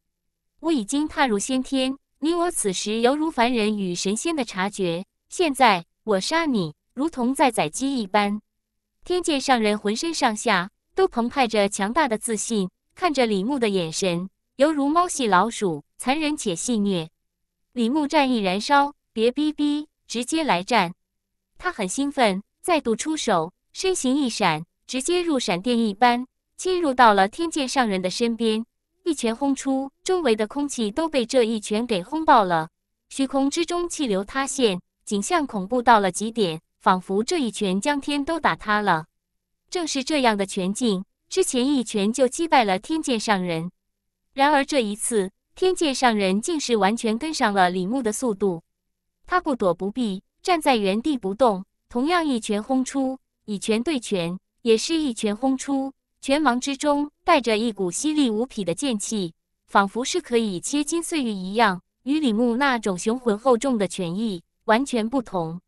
我已经踏入先天，你我此时犹如凡人与神仙的察觉。现在我杀你，如同在宰鸡一般。天界上人浑身上下都澎湃着强大的自信，看着李牧的眼神，犹如猫戏老鼠，残忍且戏谑。李牧战意燃烧，别逼逼，直接来战。他很兴奋，再度出手，身形一闪，直接如闪电一般。侵入到了天界上人的身边，一拳轰出，周围的空气都被这一拳给轰爆了。虚空之中气流塌陷，景象恐怖到了极点，仿佛这一拳将天都打塌了。正是这样的全境，之前一拳就击败了天界上人。然而这一次，天界上人竟是完全跟上了李牧的速度，他不躲不避，站在原地不动，同样一拳轰出，以拳对拳，也是一拳轰出。拳芒之中带着一股犀利无匹的剑气，仿佛是可以切金碎玉一样，与李牧那种雄浑厚重的拳意完全不同。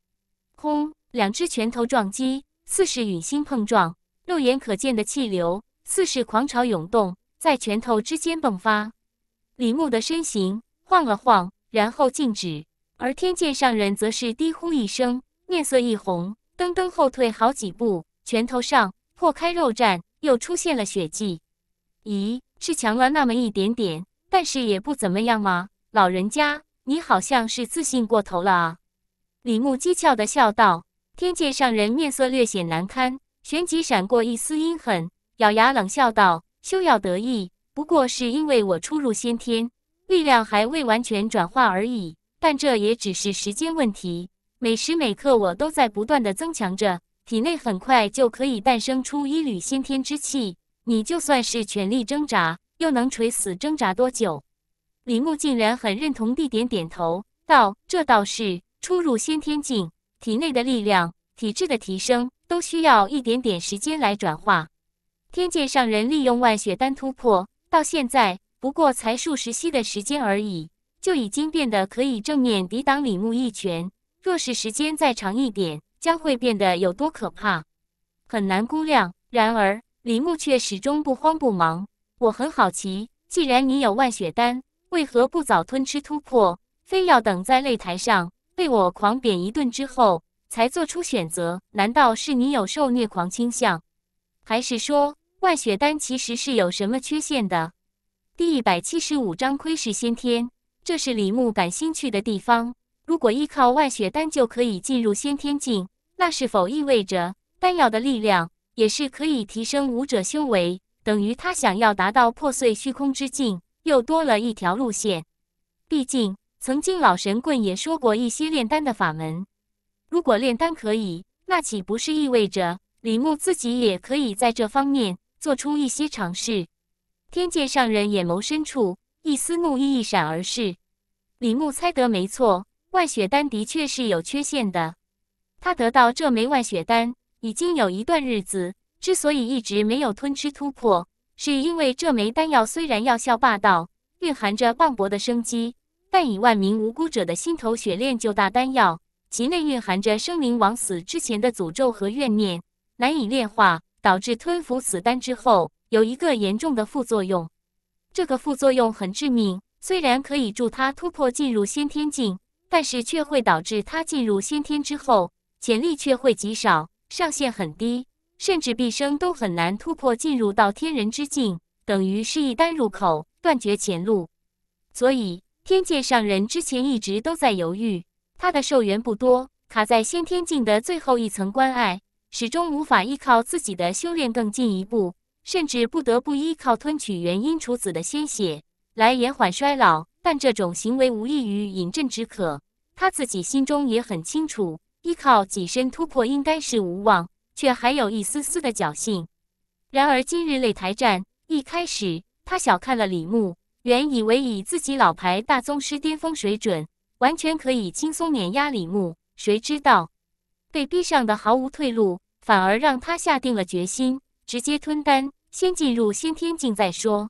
轰！两只拳头撞击，似是陨星碰撞，肉眼可见的气流似是狂潮涌动，在拳头之间迸发。李牧的身形晃了晃，然后静止，而天剑上人则是低呼一声，面色一红，噔噔后退好几步，拳头上破开肉绽。又出现了血迹，咦，是强了那么一点点，但是也不怎么样嘛。老人家，你好像是自信过头了啊！李牧讥诮的笑道。天界上人面色略显难堪，旋即闪过一丝阴狠，咬牙冷笑道：“休要得意，不过是因为我初入先天，力量还未完全转化而已。但这也只是时间问题，每时每刻我都在不断的增强着。”体内很快就可以诞生出一缕先天之气，你就算是全力挣扎，又能垂死挣扎多久？李牧竟然很认同地点点头，道：“这倒是初入先天境，体内的力量、体质的提升都需要一点点时间来转化。天界上人利用万血丹突破到现在，不过才数十息的时间而已，就已经变得可以正面抵挡李牧一拳。若是时间再长一点。”将会变得有多可怕，很难估量。然而，李牧却始终不慌不忙。我很好奇，既然你有万血丹，为何不早吞吃突破，非要等在擂台上被我狂扁一顿之后才做出选择？难道是你有受虐狂倾向，还是说万血丹其实是有什么缺陷的？第一百七十五章窥视先天，这是李牧感兴趣的地方。如果依靠万血丹就可以进入先天境？那是否意味着丹药的力量也是可以提升武者修为？等于他想要达到破碎虚空之境，又多了一条路线。毕竟曾经老神棍也说过一些炼丹的法门。如果炼丹可以，那岂不是意味着李牧自己也可以在这方面做出一些尝试？天界上人眼眸深处一丝怒意一闪而逝。李牧猜得没错，万血丹的确是有缺陷的。他得到这枚万血丹已经有一段日子，之所以一直没有吞吃突破，是因为这枚丹药虽然药效霸道，蕴含着磅礴的生机，但以万名无辜者的心头血炼就大丹药，其内蕴含着生灵往死之前的诅咒和怨念，难以炼化，导致吞服此丹之后有一个严重的副作用。这个副作用很致命，虽然可以助他突破进入先天境，但是却会导致他进入先天之后。潜力却会极少，上限很低，甚至毕生都很难突破进入到天人之境，等于是一单入口，断绝前路。所以天界上人之前一直都在犹豫，他的寿元不多，卡在先天境的最后一层关隘，始终无法依靠自己的修炼更进一步，甚至不得不依靠吞取元婴处子的鲜血来延缓衰老，但这种行为无异于饮鸩止渴，他自己心中也很清楚。依靠己身突破应该是无望，却还有一丝丝的侥幸。然而今日擂台战一开始，他小看了李牧，原以为以自己老牌大宗师巅峰水准，完全可以轻松碾压李牧。谁知道被逼上的毫无退路，反而让他下定了决心，直接吞丹，先进入先天境再说。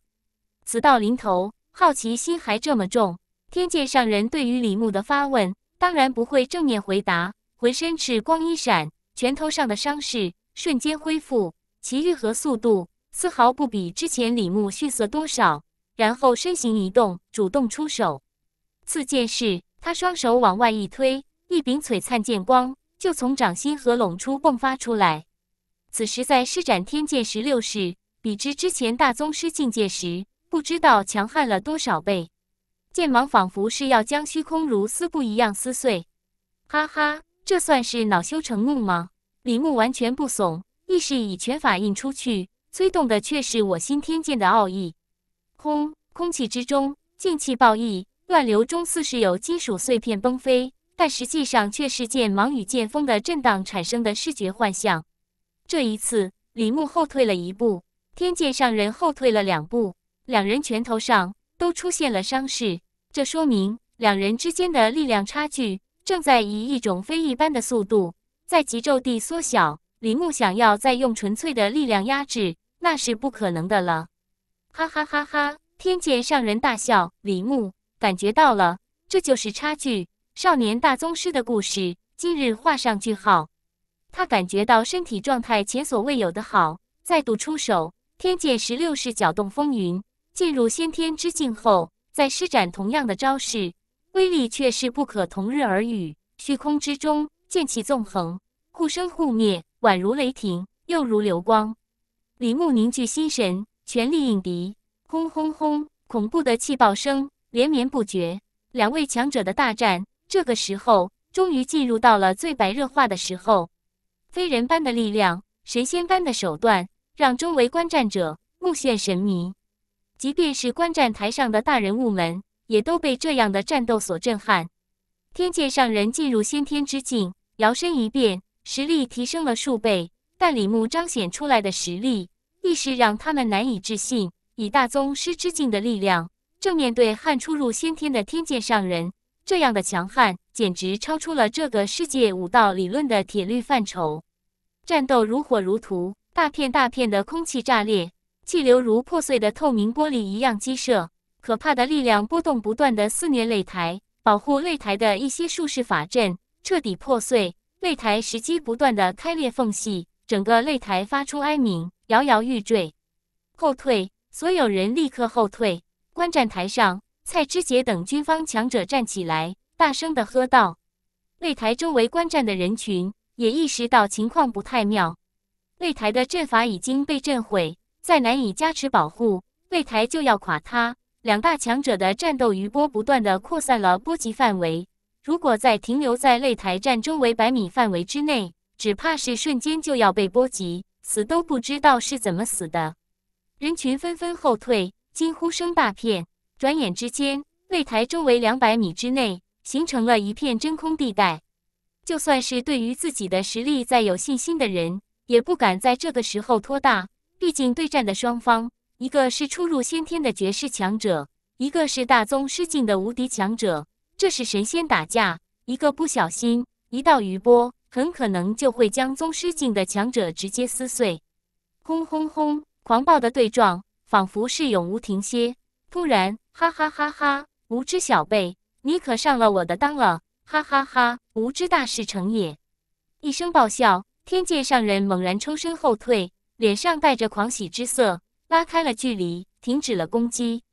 此到临头，好奇心还这么重。天界上人对于李牧的发问，当然不会正面回答。浑身赤光一闪，拳头上的伤势瞬间恢复，其愈合速度丝毫不比之前李牧逊色多少。然后身形移动，主动出手。刺剑士，他双手往外一推，一柄璀璨剑光就从掌心合拢处迸发出来。此时在施展天剑十六式，比之之前大宗师境界时，不知道强悍了多少倍。剑芒仿佛是要将虚空如丝布一样撕碎。哈哈。这算是恼羞成怒吗？李牧完全不怂，意识以拳法印出去，催动的却是我新天剑的奥义。轰！空气之中，劲气暴溢，乱流中似是有金属碎片崩飞，但实际上却是剑芒与剑锋的震荡产生的视觉幻象。这一次，李牧后退了一步，天剑上人后退了两步，两人拳头上都出现了伤势，这说明两人之间的力量差距。正在以一种非一般的速度在极昼地缩小。李牧想要再用纯粹的力量压制，那是不可能的了。哈哈哈哈！天界上人大笑。李牧感觉到了，这就是差距。少年大宗师的故事今日画上句号。他感觉到身体状态前所未有的好，再度出手。天界十六式搅动风云。进入先天之境后，再施展同样的招式。威力却是不可同日而语。虚空之中，剑气纵横，互生互灭，宛如雷霆，又如流光。李牧凝聚心神，全力应敌。轰轰轰！恐怖的气爆声连绵不绝。两位强者的大战，这个时候终于进入到了最白热化的时候。非人般的力量，神仙般的手段，让周围观战者目眩神迷。即便是观战台上的大人物们。也都被这样的战斗所震撼。天界上人进入先天之境，摇身一变，实力提升了数倍，但李牧彰显出来的实力，亦是让他们难以置信。以大宗师之境的力量，正面对汉初入先天的天界上人，这样的强悍，简直超出了这个世界武道理论的铁律范畴。战斗如火如荼，大片大片的空气炸裂，气流如破碎的透明玻璃一样激射。可怕的力量波动不断的肆虐擂台，保护擂台的一些术士法阵彻底破碎，擂台石基不断的开裂缝隙，整个擂台发出哀鸣，摇摇欲坠。后退！所有人立刻后退。观战台上，蔡之杰等军方强者站起来，大声的喝道：“擂台周围观战的人群也意识到情况不太妙，擂台的阵法已经被震毁，再难以加持保护，擂台就要垮塌。”两大强者的战斗余波不断的扩散了，波及范围。如果再停留在擂台战周围百米范围之内，只怕是瞬间就要被波及，死都不知道是怎么死的。人群纷纷后退，惊呼声大片。转眼之间，擂台周围两百米之内形成了一片真空地带。就算是对于自己的实力再有信心的人，也不敢在这个时候拖大，毕竟对战的双方。一个是初入先天的绝世强者，一个是大宗师境的无敌强者，这是神仙打架。一个不小心，一道余波很可能就会将宗师境的强者直接撕碎。轰轰轰！狂暴的对撞仿佛是永无停歇。突然，哈哈哈哈！无知小辈，你可上了我的当了！哈哈哈！无知大事成也。一声爆笑，天界上人猛然抽身后退，脸上带着狂喜之色。拉开了距离，停止了攻击。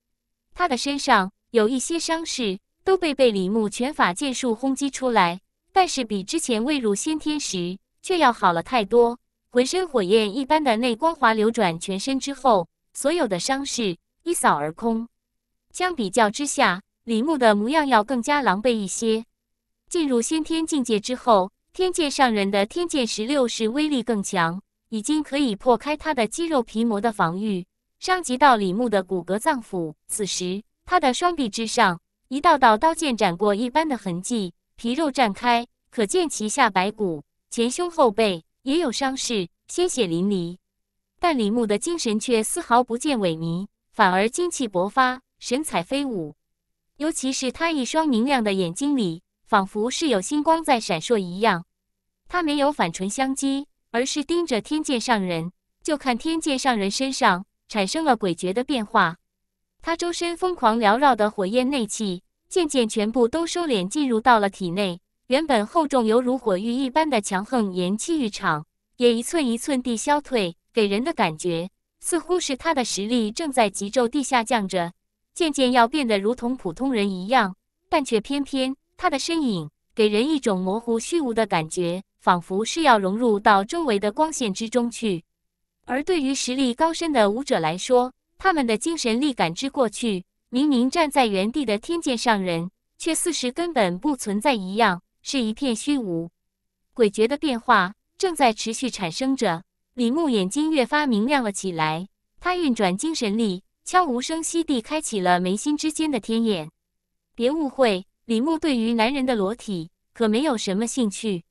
他的身上有一些伤势，都被被李牧拳法剑术轰击出来，但是比之前未入先天时却要好了太多。浑身火焰一般的内光华流转全身之后，所有的伤势一扫而空。相比较之下，李牧的模样要更加狼狈一些。进入先天境界之后，天界上人的天剑十六式威力更强。已经可以破开他的肌肉皮膜的防御，伤及到李牧的骨骼脏腑。此时，他的双臂之上一道道刀剑斩过一般的痕迹，皮肉绽开，可见其下白骨。前胸后背也有伤势，鲜血淋漓。但李牧的精神却丝毫不见萎靡，反而精气勃发，神采飞舞。尤其是他一双明亮的眼睛里，仿佛是有星光在闪烁一样。他没有反唇相讥。而是盯着天界上人，就看天界上人身上产生了诡谲的变化。他周身疯狂缭绕的火焰内气，渐渐全部都收敛进入到了体内。原本厚重犹如火玉一般的强横炎气浴场，也一寸一寸地消退，给人的感觉似乎是他的实力正在急骤地下降着，渐渐要变得如同普通人一样。但却偏偏他的身影，给人一种模糊虚无的感觉。仿佛是要融入到周围的光线之中去，而对于实力高深的武者来说，他们的精神力感知过去，明明站在原地的天剑上人，却似是根本不存在一样，是一片虚无。诡谲的变化正在持续产生着，李牧眼睛越发明亮了起来。他运转精神力，悄无声息地开启了眉心之间的天眼。别误会，李牧对于男人的裸体可没有什么兴趣。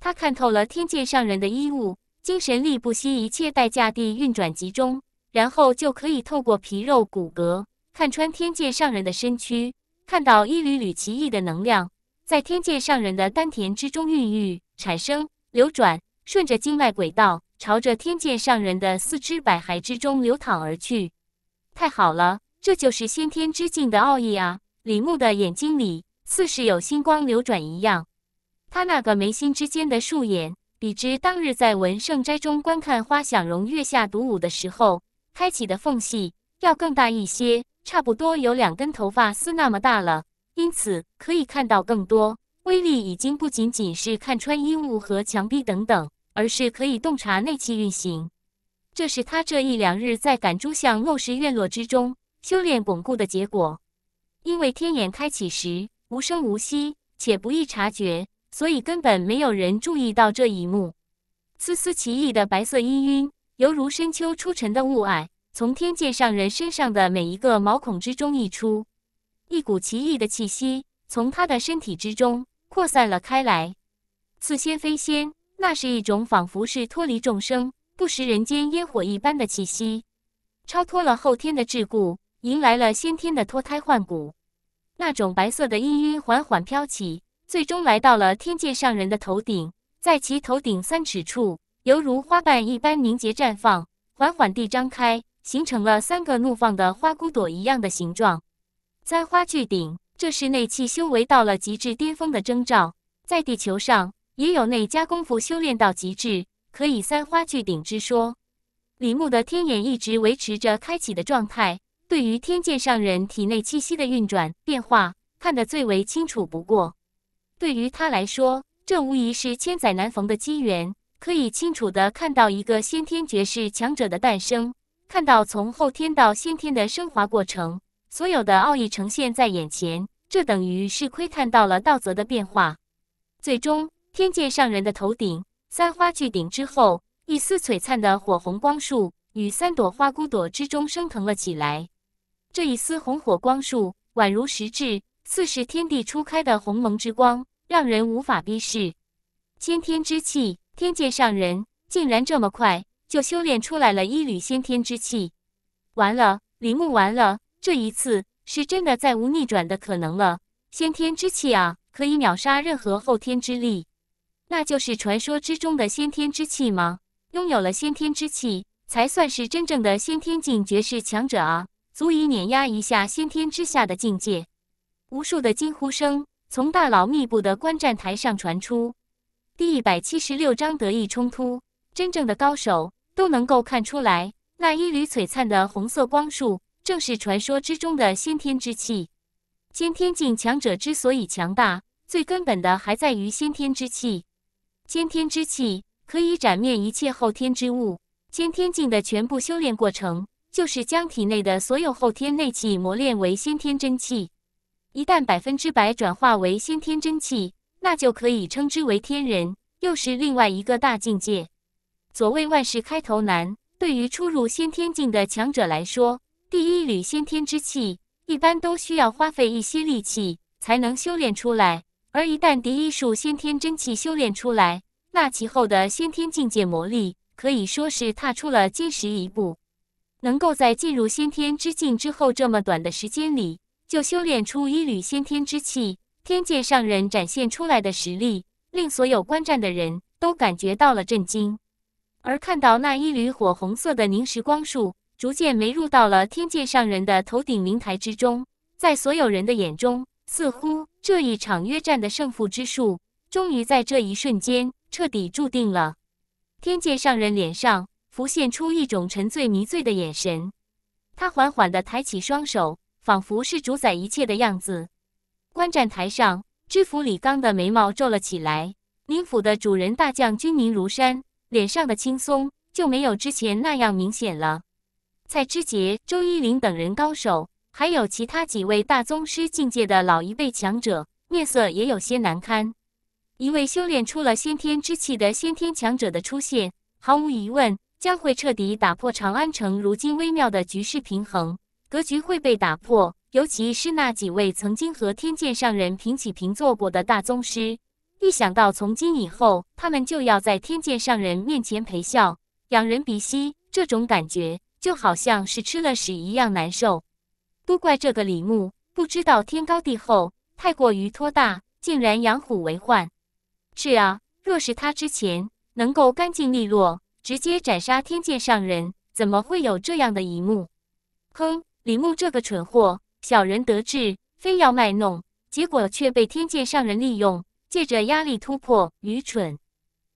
他看透了天界上人的衣物，精神力不惜一切代价地运转集中，然后就可以透过皮肉骨骼看穿天界上人的身躯，看到一缕缕奇异的能量在天界上人的丹田之中孕育、产生、流转，顺着经脉轨道，朝着天界上人的四肢百骸之中流淌而去。太好了，这就是先天之境的奥义啊！李牧的眼睛里似是有星光流转一样。他那个眉心之间的竖眼，比之当日在文圣斋中观看花想容月下独舞的时候开启的缝隙要更大一些，差不多有两根头发丝那么大了，因此可以看到更多。威力已经不仅仅是看穿衣物和墙壁等等，而是可以洞察内气运行。这是他这一两日在赶猪巷陋室院落之中修炼巩固的结果。因为天眼开启时无声无息，且不易察觉。所以根本没有人注意到这一幕。丝丝奇异的白色氤氲，犹如深秋初晨的雾霭，从天界上人身上的每一个毛孔之中溢出。一股奇异的气息从他的身体之中扩散了开来，似仙非仙，那是一种仿佛是脱离众生、不食人间烟火一般的气息，超脱了后天的桎梏，迎来了先天的脱胎换骨。那种白色的氤氲缓缓飘起。最终来到了天界上人的头顶，在其头顶三尺处，犹如花瓣一般凝结绽放，缓缓地张开，形成了三个怒放的花骨朵一样的形状。簪花聚顶，这是内气修为到了极致巅峰的征兆。在地球上，也有内家功夫修炼到极致，可以三花聚顶之说。李牧的天眼一直维持着开启的状态，对于天界上人体内气息的运转变化，看得最为清楚不过。对于他来说，这无疑是千载难逢的机缘，可以清楚地看到一个先天绝世强者的诞生，看到从后天到先天的升华过程，所有的奥义呈现在眼前，这等于是窥探到了道泽的变化。最终，天界上人的头顶三花聚顶之后，一丝璀璨的火红光束与三朵花骨朵之中升腾了起来，这一丝红火光束宛如实质。似是天地初开的鸿蒙之光，让人无法逼视。先天之气，天界上人竟然这么快就修炼出来了！一缕先天之气，完了，李牧完了！这一次是真的再无逆转的可能了。先天之气啊，可以秒杀任何后天之力。那就是传说之中的先天之气吗？拥有了先天之气，才算是真正的先天境绝世强者啊！足以碾压一下先天之下的境界。无数的惊呼声从大佬密布的观战台上传出。第一百七十六章得意冲突，真正的高手都能够看出来，那一缕璀璨的红色光束，正是传说之中的先天之气。先天境强者之所以强大，最根本的还在于先天之气。先天之气可以斩灭一切后天之物。先天境的全部修炼过程，就是将体内的所有后天内气磨练为先天真气。一旦百分之百转化为先天真气，那就可以称之为天人，又是另外一个大境界。所谓万事开头难，对于初入先天境的强者来说，第一缕先天之气一般都需要花费一些力气才能修炼出来。而一旦第一束先天真气修炼出来，那其后的先天境界魔力可以说是踏出了坚实一步，能够在进入先天之境之后这么短的时间里。就修炼出一缕先天之气，天界上人展现出来的实力，令所有观战的人都感觉到了震惊。而看到那一缕火红色的凝时光束逐渐没入到了天界上人的头顶灵台之中，在所有人的眼中，似乎这一场约战的胜负之数，终于在这一瞬间彻底注定了。天界上人脸上浮现出一种沉醉迷醉的眼神，他缓缓地抬起双手。仿佛是主宰一切的样子。观战台上，知府李刚的眉毛皱了起来。宁府的主人大将军宁如山脸上的轻松就没有之前那样明显了。蔡知杰、周一林等人高手，还有其他几位大宗师境界的老一辈强者，面色也有些难堪。一位修炼出了先天之气的先天强者的出现，毫无疑问将会彻底打破长安城如今微妙的局势平衡。格局会被打破，尤其是那几位曾经和天剑上人平起平坐过的大宗师。一想到从今以后他们就要在天剑上人面前陪笑、仰人鼻息，这种感觉就好像是吃了屎一样难受。都怪这个李牧，不知道天高地厚，太过于托大，竟然养虎为患。是啊，若是他之前能够干净利落，直接斩杀天剑上人，怎么会有这样的一幕？哼。李牧这个蠢货，小人得志，非要卖弄，结果却被天界上人利用，借着压力突破，愚蠢！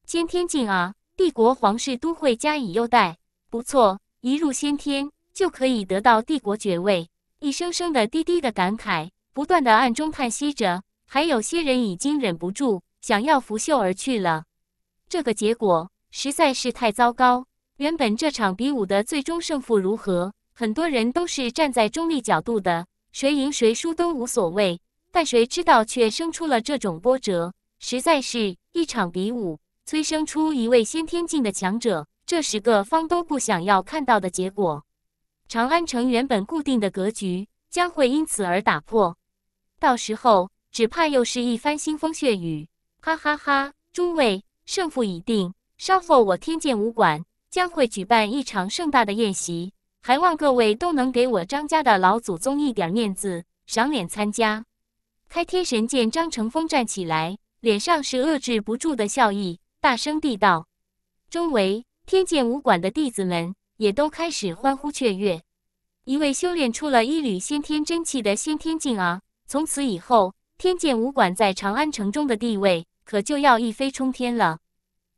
先天境啊，帝国皇室都会加以优待。不错，一入先天就可以得到帝国爵位。一声声的低低的感慨，不断的暗中叹息着，还有些人已经忍不住想要拂袖而去了。这个结果实在是太糟糕。原本这场比武的最终胜负如何？很多人都是站在中立角度的，谁赢谁输都无所谓。但谁知道却生出了这种波折，实在是一场比武催生出一位先天境的强者，这十个方都不想要看到的结果。长安城原本固定的格局将会因此而打破，到时候只怕又是一番腥风血雨。哈哈哈！诸位，胜负已定，稍后我天剑武馆将会举办一场盛大的宴席。还望各位都能给我张家的老祖宗一点面子，赏脸参加。开天神剑张成风站起来，脸上是遏制不住的笑意，大声地道：“周围天剑武馆的弟子们也都开始欢呼雀跃。一位修炼出了一缕先天真气的先天境啊！从此以后，天剑武馆在长安城中的地位可就要一飞冲天了。”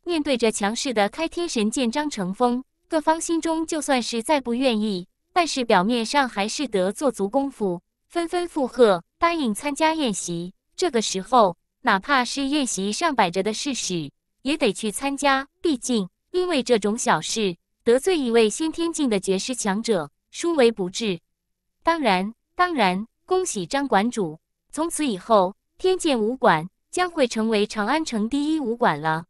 面对着强势的开天神剑张成风。各方心中就算是再不愿意，但是表面上还是得做足功夫，纷纷附和答应参加宴席。这个时候，哪怕是宴席上摆着的事实，也得去参加。毕竟，因为这种小事得罪一位先天境的绝世强者，殊为不智。当然，当然，恭喜张馆主，从此以后，天剑武馆将会成为长安城第一武馆了。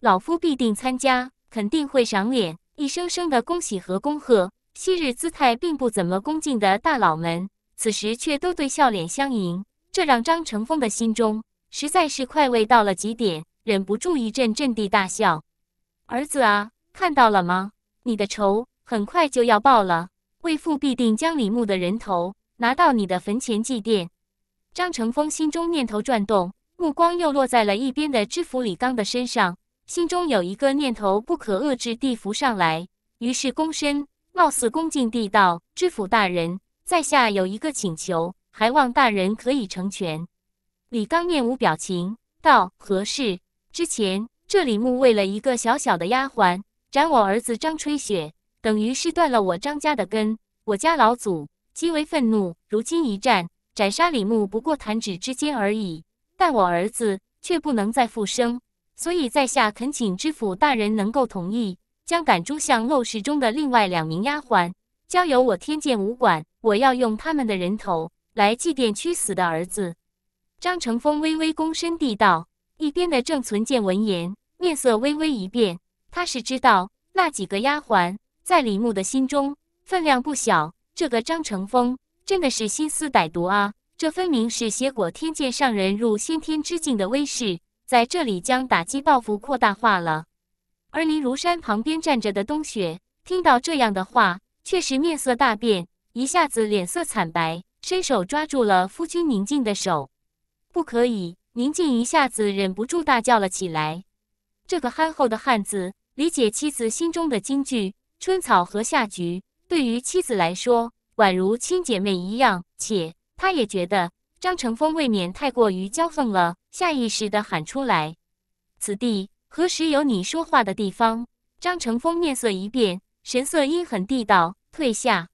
老夫必定参加，肯定会赏脸。一声声的恭喜和恭贺，昔日姿态并不怎么恭敬的大佬们，此时却都对笑脸相迎，这让张成峰的心中实在是快慰到了极点，忍不住一阵阵地大笑。儿子啊，看到了吗？你的仇很快就要报了，为父必定将李牧的人头拿到你的坟前祭奠。张成峰心中念头转动，目光又落在了一边的知府李刚的身上。心中有一个念头不可遏制地浮上来，于是躬身，貌似恭敬地道：“知府大人，在下有一个请求，还望大人可以成全。”李刚面无表情道：“何事？之前这李牧为了一个小小的丫鬟，斩我儿子张吹雪，等于是断了我张家的根。我家老祖极为愤怒，如今一战斩杀李牧不过弹指之间而已，但我儿子却不能再复生。”所以，在下恳请知府大人能够同意，将赶猪巷陋室中的另外两名丫鬟交由我天剑武馆。我要用他们的人头来祭奠屈死的儿子。张成峰微微躬身地道。一边的郑存健闻言，面色微微一变。他是知道那几个丫鬟在李牧的心中分量不小。这个张成峰真的是心思歹毒啊！这分明是挟裹天剑上人入先天之境的威势。在这里将打击报复扩大化了，而林如山旁边站着的冬雪听到这样的话，确实面色大变，一下子脸色惨白，伸手抓住了夫君宁静的手。不可以！宁静一下子忍不住大叫了起来。这个憨厚的汉子理解妻子心中的惊惧。春草和夏菊对于妻子来说宛如亲姐妹一样，且他也觉得。张成峰未免太过于骄横了，下意识地喊出来：“此地何时有你说话的地方？”张成峰面色一变，神色阴狠地道：“退下！”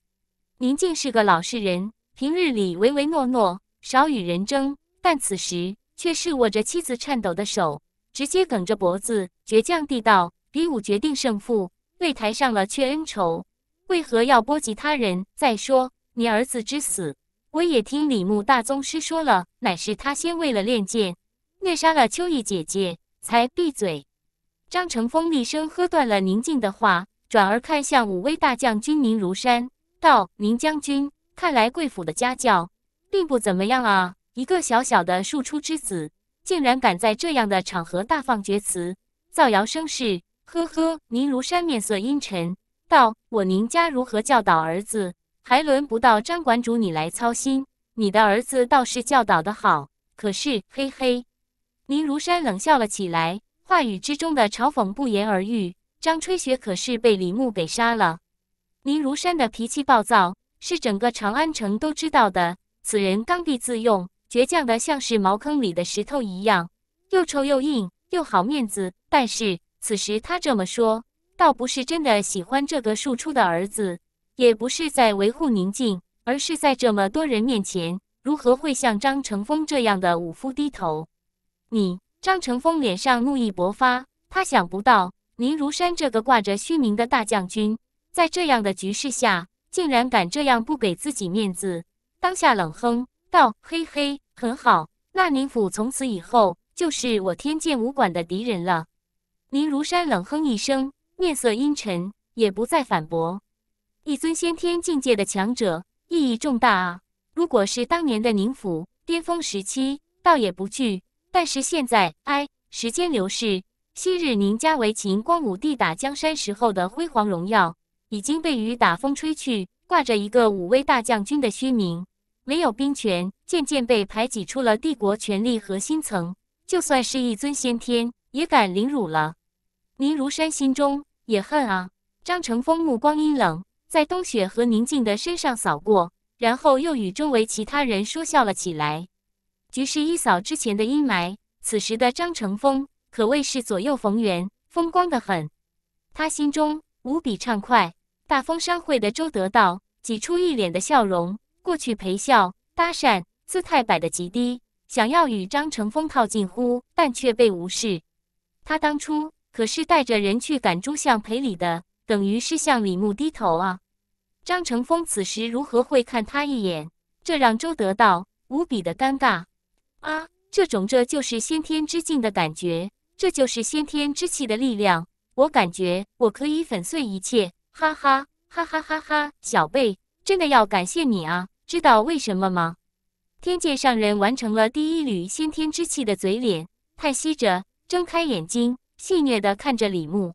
宁静是个老实人，平日里唯唯诺诺，少与人争，但此时却是握着妻子颤抖的手，直接梗着脖子，倔强地道：“比武决定胜负，擂台上了却恩仇，为何要波及他人？再说你儿子之死。”我也听李牧大宗师说了，乃是他先为了练剑，虐杀了秋意姐姐，才闭嘴。张成风厉声喝断了宁静的话，转而看向武威大将军宁如山，道：“宁将军，看来贵府的家教并不怎么样啊！一个小小的庶出之子，竟然敢在这样的场合大放厥词，造谣生事。呵呵。”宁如山面色阴沉，道：“我宁家如何教导儿子？”还轮不到张馆主你来操心，你的儿子倒是教导的好，可是，嘿嘿，林如山冷笑了起来，话语之中的嘲讽不言而喻。张吹雪可是被李牧给杀了。林如山的脾气暴躁，是整个长安城都知道的。此人刚愎自用，倔强的像是茅坑里的石头一样，又臭又硬，又好面子。但是此时他这么说，倒不是真的喜欢这个庶出的儿子。也不是在维护宁静，而是在这么多人面前，如何会像张成峰这样的武夫低头？你张成峰脸上怒意勃发，他想不到宁如山这个挂着虚名的大将军，在这样的局势下，竟然敢这样不给自己面子。当下冷哼道：“嘿嘿，很好，那宁府从此以后就是我天剑武馆的敌人了。”宁如山冷哼一声，面色阴沉，也不再反驳。一尊先天境界的强者，意义重大啊！如果是当年的宁府巅峰时期，倒也不惧。但是现在，哎，时间流逝，昔日宁家为秦光武帝打江山时候的辉煌荣耀，已经被雨打风吹去，挂着一个武威大将军的虚名，没有兵权，渐渐被排挤出了帝国权力核心层。就算是一尊先天，也敢凌辱了。宁如山心中也恨啊！张成峰目光阴冷。在冬雪和宁静的身上扫过，然后又与周围其他人说笑了起来。局势一扫之前的阴霾，此时的张成峰可谓是左右逢源，风光得很。他心中无比畅快。大风商会的周得道挤出一脸的笑容，过去陪笑搭讪，姿态摆得极低，想要与张成峰套近乎，但却被无视。他当初可是带着人去赶猪相赔礼的。等于是向李牧低头啊！张成峰此时如何会看他一眼？这让周德道无比的尴尬。啊，这种这就是先天之境的感觉，这就是先天之气的力量。我感觉我可以粉碎一切！哈哈哈哈哈哈！小贝，真的要感谢你啊！知道为什么吗？天界上人完成了第一缕先天之气的嘴脸，叹息着睁开眼睛，戏谑的看着李牧。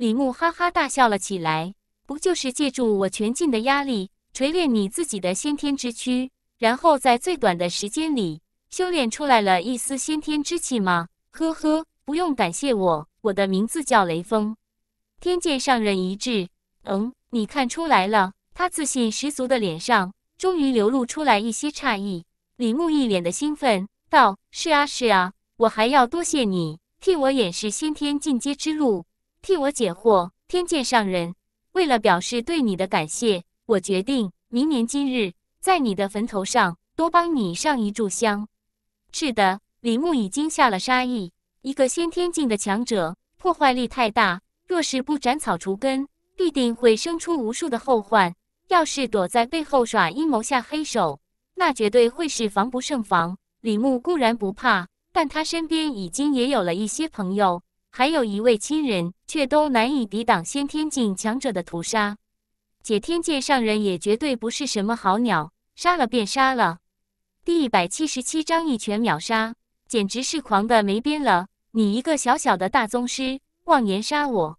李牧哈哈大笑了起来，不就是借助我全境的压力锤炼你自己的先天之躯，然后在最短的时间里修炼出来了一丝先天之气吗？呵呵，不用感谢我，我的名字叫雷锋。天界上人一致：“嗯，你看出来了。他自信十足的脸上终于流露出来一些诧异。李牧一脸的兴奋道：“是啊，是啊，我还要多谢你替我演示先天进阶之路。”替我解惑，天界上人。为了表示对你的感谢，我决定明年今日在你的坟头上多帮你上一炷香。是的，李牧已经下了杀意。一个先天境的强者，破坏力太大，若是不斩草除根，必定会生出无数的后患。要是躲在背后耍阴谋下黑手，那绝对会是防不胜防。李牧固然不怕，但他身边已经也有了一些朋友。还有一位亲人，却都难以抵挡先天境强者的屠杀。解天界上人也绝对不是什么好鸟，杀了便杀了。第一百七十七章一拳秒杀，简直是狂的没边了！你一个小小的大宗师，妄言杀我？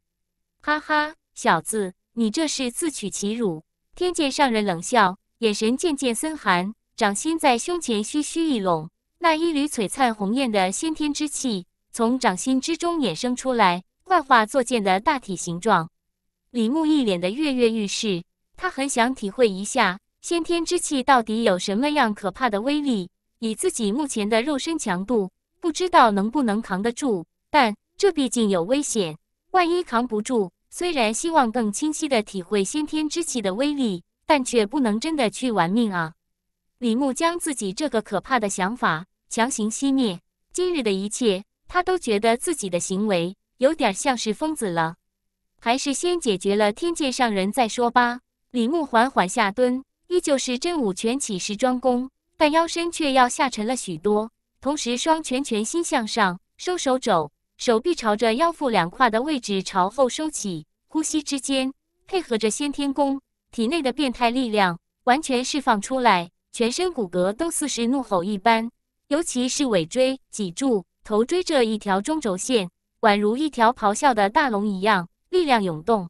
哈哈，小子，你这是自取其辱！天界上人冷笑，眼神渐渐森寒，掌心在胸前虚虚一拢，那一缕璀璨红艳的先天之气。从掌心之中衍生出来，幻化作剑的大体形状。李牧一脸的跃跃欲试，他很想体会一下先天之气到底有什么样可怕的威力。以自己目前的肉身强度，不知道能不能扛得住。但这毕竟有危险，万一扛不住，虽然希望更清晰的体会先天之气的威力，但却不能真的去玩命啊！李牧将自己这个可怕的想法强行熄灭。今日的一切。他都觉得自己的行为有点像是疯子了，还是先解决了天界上人再说吧。李牧缓缓下蹲，依旧是真武拳起时装功，但腰身却要下沉了许多，同时双拳拳心向上，收手肘，手臂朝着腰腹两胯的位置朝后收起，呼吸之间配合着先天功，体内的变态力量完全释放出来，全身骨骼都似是怒吼一般，尤其是尾椎脊柱。头追着一条中轴线，宛如一条咆哮的大龙一样，力量涌动。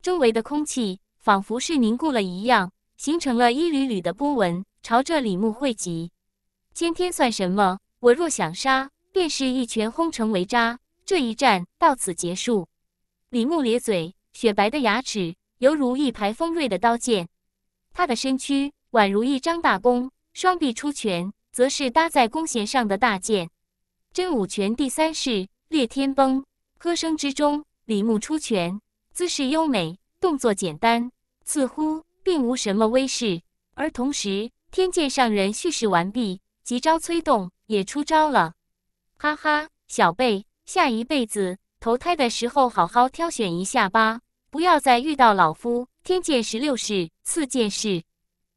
周围的空气仿佛是凝固了一样，形成了一缕缕的波纹，朝着李牧汇集。先天算什么？我若想杀，便是一拳轰成为渣。这一战到此结束。李牧咧嘴，雪白的牙齿犹如一排锋锐的刀剑。他的身躯宛如一张大弓，双臂出拳，则是搭在弓弦上的大箭。真武拳第三式裂天崩，歌声之中，李牧出拳，姿势优美，动作简单，似乎并无什么威势。而同时，天剑上人蓄势完毕，急招催动，也出招了。哈哈，小辈，下一辈子投胎的时候，好好挑选一下吧，不要再遇到老夫。天剑十六式，四剑式。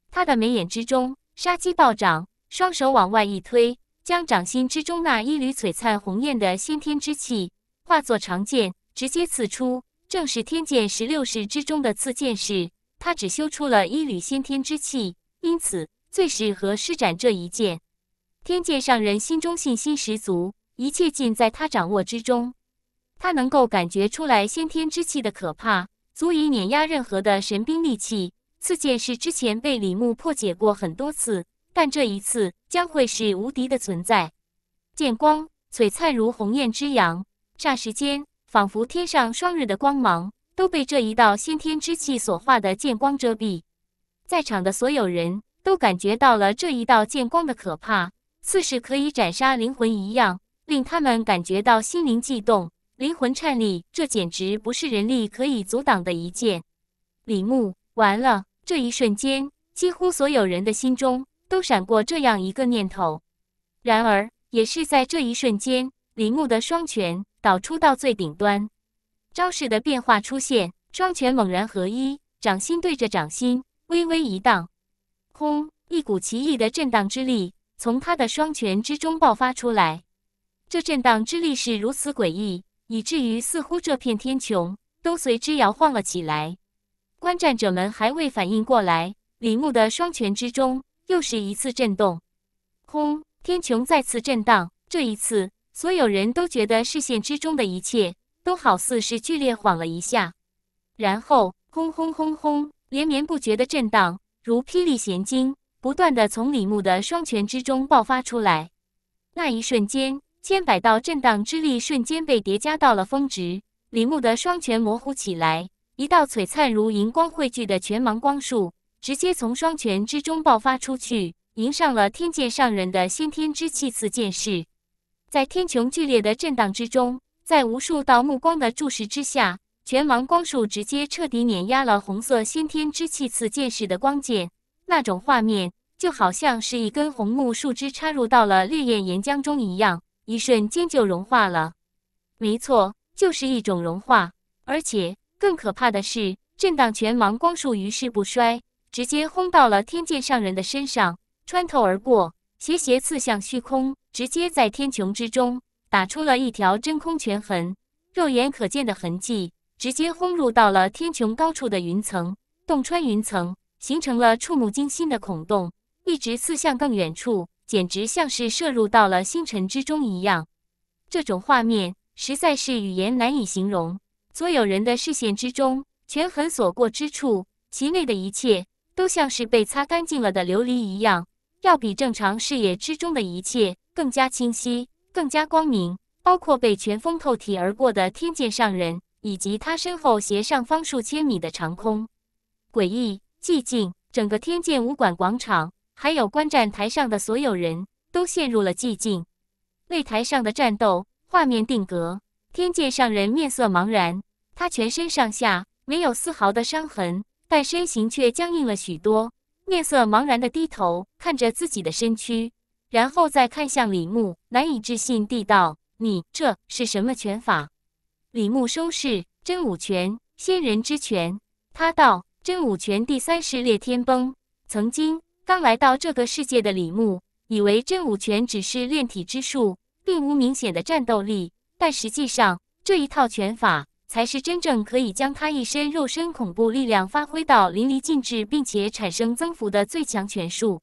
他的眉眼之中杀机暴涨，双手往外一推。将掌心之中那一缕璀璨红艳的先天之气化作长剑，直接刺出。正是天剑十六式之中的刺剑式。他只修出了一缕先天之气，因此最适合施展这一剑。天剑上人心中信心十足，一切尽在他掌握之中。他能够感觉出来先天之气的可怕，足以碾压任何的神兵利器。刺剑是之前被李牧破解过很多次。但这一次将会是无敌的存在，剑光璀璨如鸿雁之阳，霎时间仿佛天上双日的光芒都被这一道先天之气所化的剑光遮蔽，在场的所有人都感觉到了这一道剑光的可怕，似是可以斩杀灵魂一样，令他们感觉到心灵悸动，灵魂颤栗。这简直不是人力可以阻挡的一剑！李牧完了！这一瞬间，几乎所有人的心中。都闪过这样一个念头，然而也是在这一瞬间，李牧的双拳导出到最顶端，招式的变化出现，双拳猛然合一，掌心对着掌心，微微一荡，轰！一股奇异的震荡之力从他的双拳之中爆发出来，这震荡之力是如此诡异，以至于似乎这片天穹都随之摇晃了起来。观战者们还未反应过来，李牧的双拳之中。又是一次震动，轰！天穹再次震荡。这一次，所有人都觉得视线之中的一切都好似是剧烈晃了一下。然后，轰轰轰轰，连绵不绝的震荡如霹雳弦惊，不断的从李牧的双拳之中爆发出来。那一瞬间，千百道震荡之力瞬间被叠加到了峰值。李牧的双拳模糊起来，一道璀璨如荧光汇聚的全芒光束。直接从双拳之中爆发出去，迎上了天界上人的先天之气刺剑士。在天穹剧烈的震荡之中，在无数道目光的注视之下，拳王光束直接彻底碾压了红色先天之气刺剑士的光剑。那种画面就好像是一根红木树枝插入到了烈焰岩浆中一样，一瞬间就融化了。没错，就是一种融化。而且更可怕的是，震荡拳王光束于事不衰。直接轰到了天界上人的身上，穿透而过，斜斜刺向虚空，直接在天穹之中打出了一条真空拳痕，肉眼可见的痕迹，直接轰入到了天穹高处的云层，洞穿云层，形成了触目惊心的孔洞，一直刺向更远处，简直像是射入到了星辰之中一样。这种画面实在是语言难以形容。所有人的视线之中，拳痕所过之处，其内的一切。都像是被擦干净了的琉璃一样，要比正常视野之中的一切更加清晰、更加光明。包括被全风透体而过的天剑上人，以及他身后斜上方数千米的长空。诡异寂静，整个天剑武馆广场，还有观战台上的所有人都陷入了寂静。擂台上的战斗画面定格，天剑上人面色茫然，他全身上下没有丝毫的伤痕。但身形却僵硬了许多，面色茫然地低头看着自己的身躯，然后再看向李牧，难以置信地道：“你这是什么拳法？”李牧收视真武拳，仙人之拳。他道：“真武拳第三式裂天崩。”曾经刚来到这个世界的李牧以为真武拳只是炼体之术，并无明显的战斗力，但实际上这一套拳法。才是真正可以将他一身肉身恐怖力量发挥到淋漓尽致，并且产生增幅的最强拳术。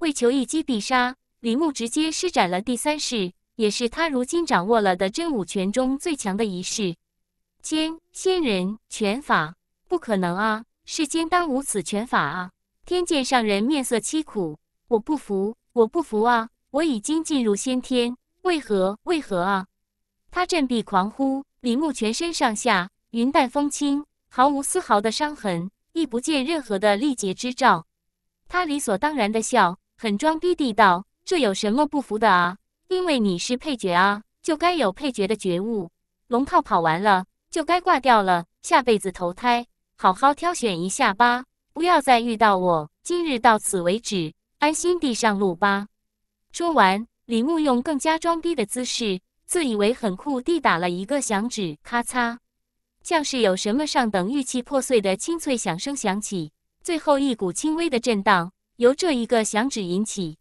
为求一击必杀，李牧直接施展了第三式，也是他如今掌握了的真武拳中最强的一式——千仙人拳法。不可能啊！世间当无此拳法啊！天剑上人面色凄苦，我不服，我不服啊！我已经进入先天，为何？为何啊？他振臂狂呼。李牧全身上下云淡风轻，毫无丝毫的伤痕，亦不见任何的力竭之兆。他理所当然的笑，很装逼地道：“这有什么不服的啊？因为你是配角啊，就该有配角的觉悟。龙套跑完了，就该挂掉了。下辈子投胎，好好挑选一下吧，不要再遇到我。今日到此为止，安心地上路吧。”说完，李牧用更加装逼的姿势。自以为很酷地打了一个响指，咔嚓，像是有什么上等玉器破碎的清脆响声响起，最后一股轻微的震荡由这一个响指引起，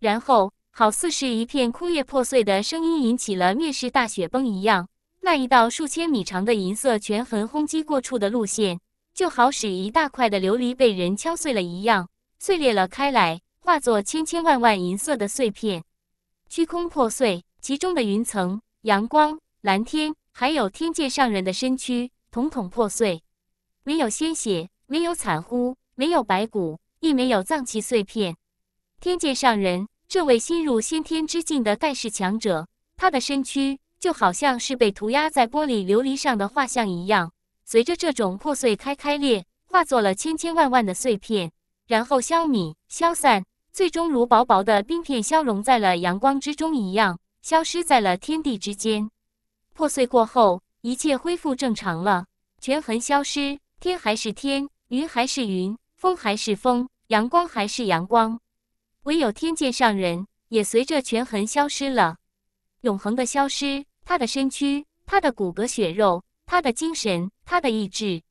然后好似是一片枯叶破碎的声音引起了灭世大雪崩一样，那一道数千米长的银色权痕轰击过处的路线，就好使一大块的琉璃被人敲碎了一样，碎裂了开来，化作千千万万银色的碎片，虚空破碎。其中的云层、阳光、蓝天，还有天界上人的身躯，统统破碎。没有鲜血，没有惨呼，没有白骨，亦没有脏器碎片。天界上人，这位新入先天之境的盖世强者，他的身躯就好像是被涂鸦在玻璃琉璃上的画像一样，随着这种破碎开开裂，化作了千千万万的碎片，然后消弭、消散，最终如薄薄的冰片消融在了阳光之中一样。消失在了天地之间，破碎过后，一切恢复正常了。权衡消失，天还是天，云还是云，风还是风，阳光还是阳光。唯有天界上人也随着权衡消失了，永恒的消失。他的身躯，他的骨骼血肉，他的精神，他的意志，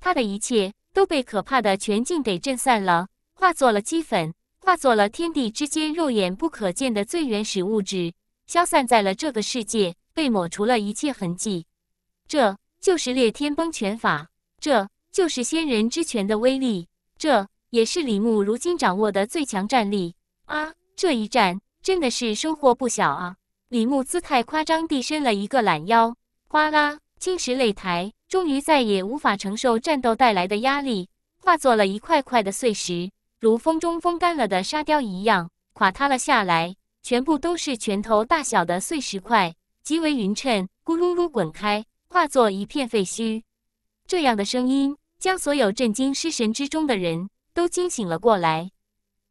他的一切都被可怕的权境给震散了，化作了齑粉，化作了天地之间肉眼不可见的最原始物质。消散在了这个世界，被抹除了一切痕迹。这就是裂天崩拳法，这就是仙人之拳的威力，这也是李牧如今掌握的最强战力啊！这一战真的是收获不小啊！李牧姿态夸张地伸了一个懒腰，哗啦，青石擂台终于再也无法承受战斗带来的压力，化作了一块块的碎石，如风中风干了的沙雕一样垮塌了下来。全部都是拳头大小的碎石块，极为匀称，咕噜噜滚开，化作一片废墟。这样的声音将所有震惊失神之中的人都惊醒了过来，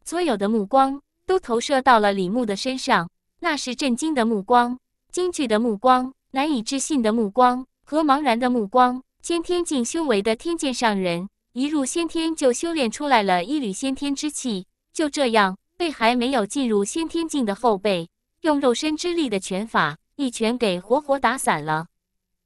所有的目光都投射到了李牧的身上。那是震惊的目光，惊惧的目光，难以置信的目光和茫然的目光。先天境修为的天剑上人，一入先天就修炼出来了一缕先天之气，就这样。被还没有进入先天境的后辈用肉身之力的拳法一拳给活活打散了，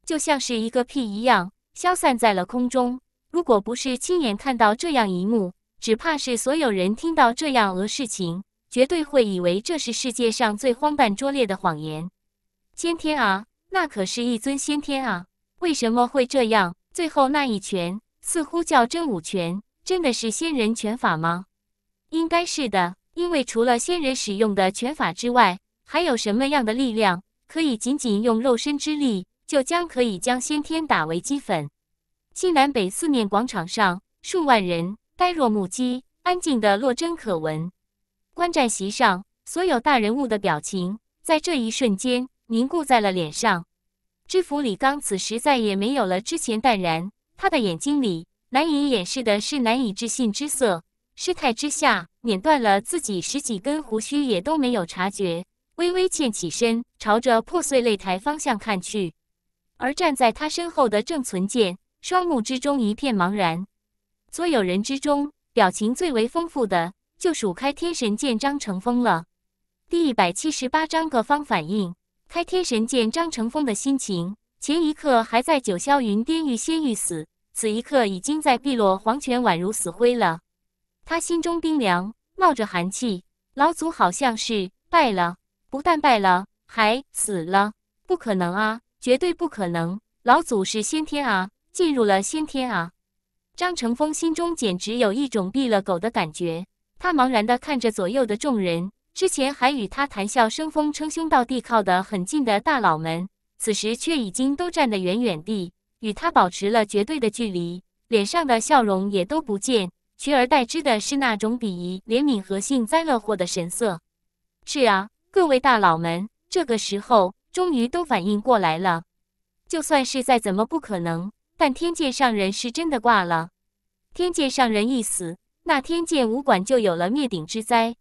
就像是一个屁一样消散在了空中。如果不是亲眼看到这样一幕，只怕是所有人听到这样额事情，绝对会以为这是世界上最荒诞拙劣的谎言。先天啊，那可是一尊先天啊，为什么会这样？最后那一拳似乎叫真武拳，真的是仙人拳法吗？应该是的。因为除了仙人使用的拳法之外，还有什么样的力量可以仅仅用肉身之力就将可以将先天打为齑粉？西南北四面广场上，数万人呆若木鸡，安静的落针可闻。观战席上，所有大人物的表情在这一瞬间凝固在了脸上。知府李刚此时再也没有了之前淡然，他的眼睛里难以掩饰的是难以置信之色。失态之下。碾断了自己十几根胡须也都没有察觉，微微欠起身，朝着破碎擂台方向看去。而站在他身后的郑存健，双目之中一片茫然。所有人之中，表情最为丰富的，就数开天神剑张成峰了。第一百七十八章各方反应。开天神剑张成峰的心情，前一刻还在九霄云巅欲仙欲死，此一刻已经在碧落黄泉宛如死灰了。他心中冰凉，冒着寒气。老祖好像是败了，不但败了，还死了。不可能啊，绝对不可能！老祖是先天啊，进入了先天啊！张成峰心中简直有一种毙了狗的感觉。他茫然的看着左右的众人，之前还与他谈笑生风、称兄道弟、靠得很近的大佬们，此时却已经都站得远远地，与他保持了绝对的距离，脸上的笑容也都不见。取而代之的是那种鄙夷、怜悯和幸灾乐祸的神色。是啊，各位大佬们，这个时候终于都反应过来了。就算是再怎么不可能，但天界上人是真的挂了。天界上人一死，那天剑武馆就有了灭顶之灾。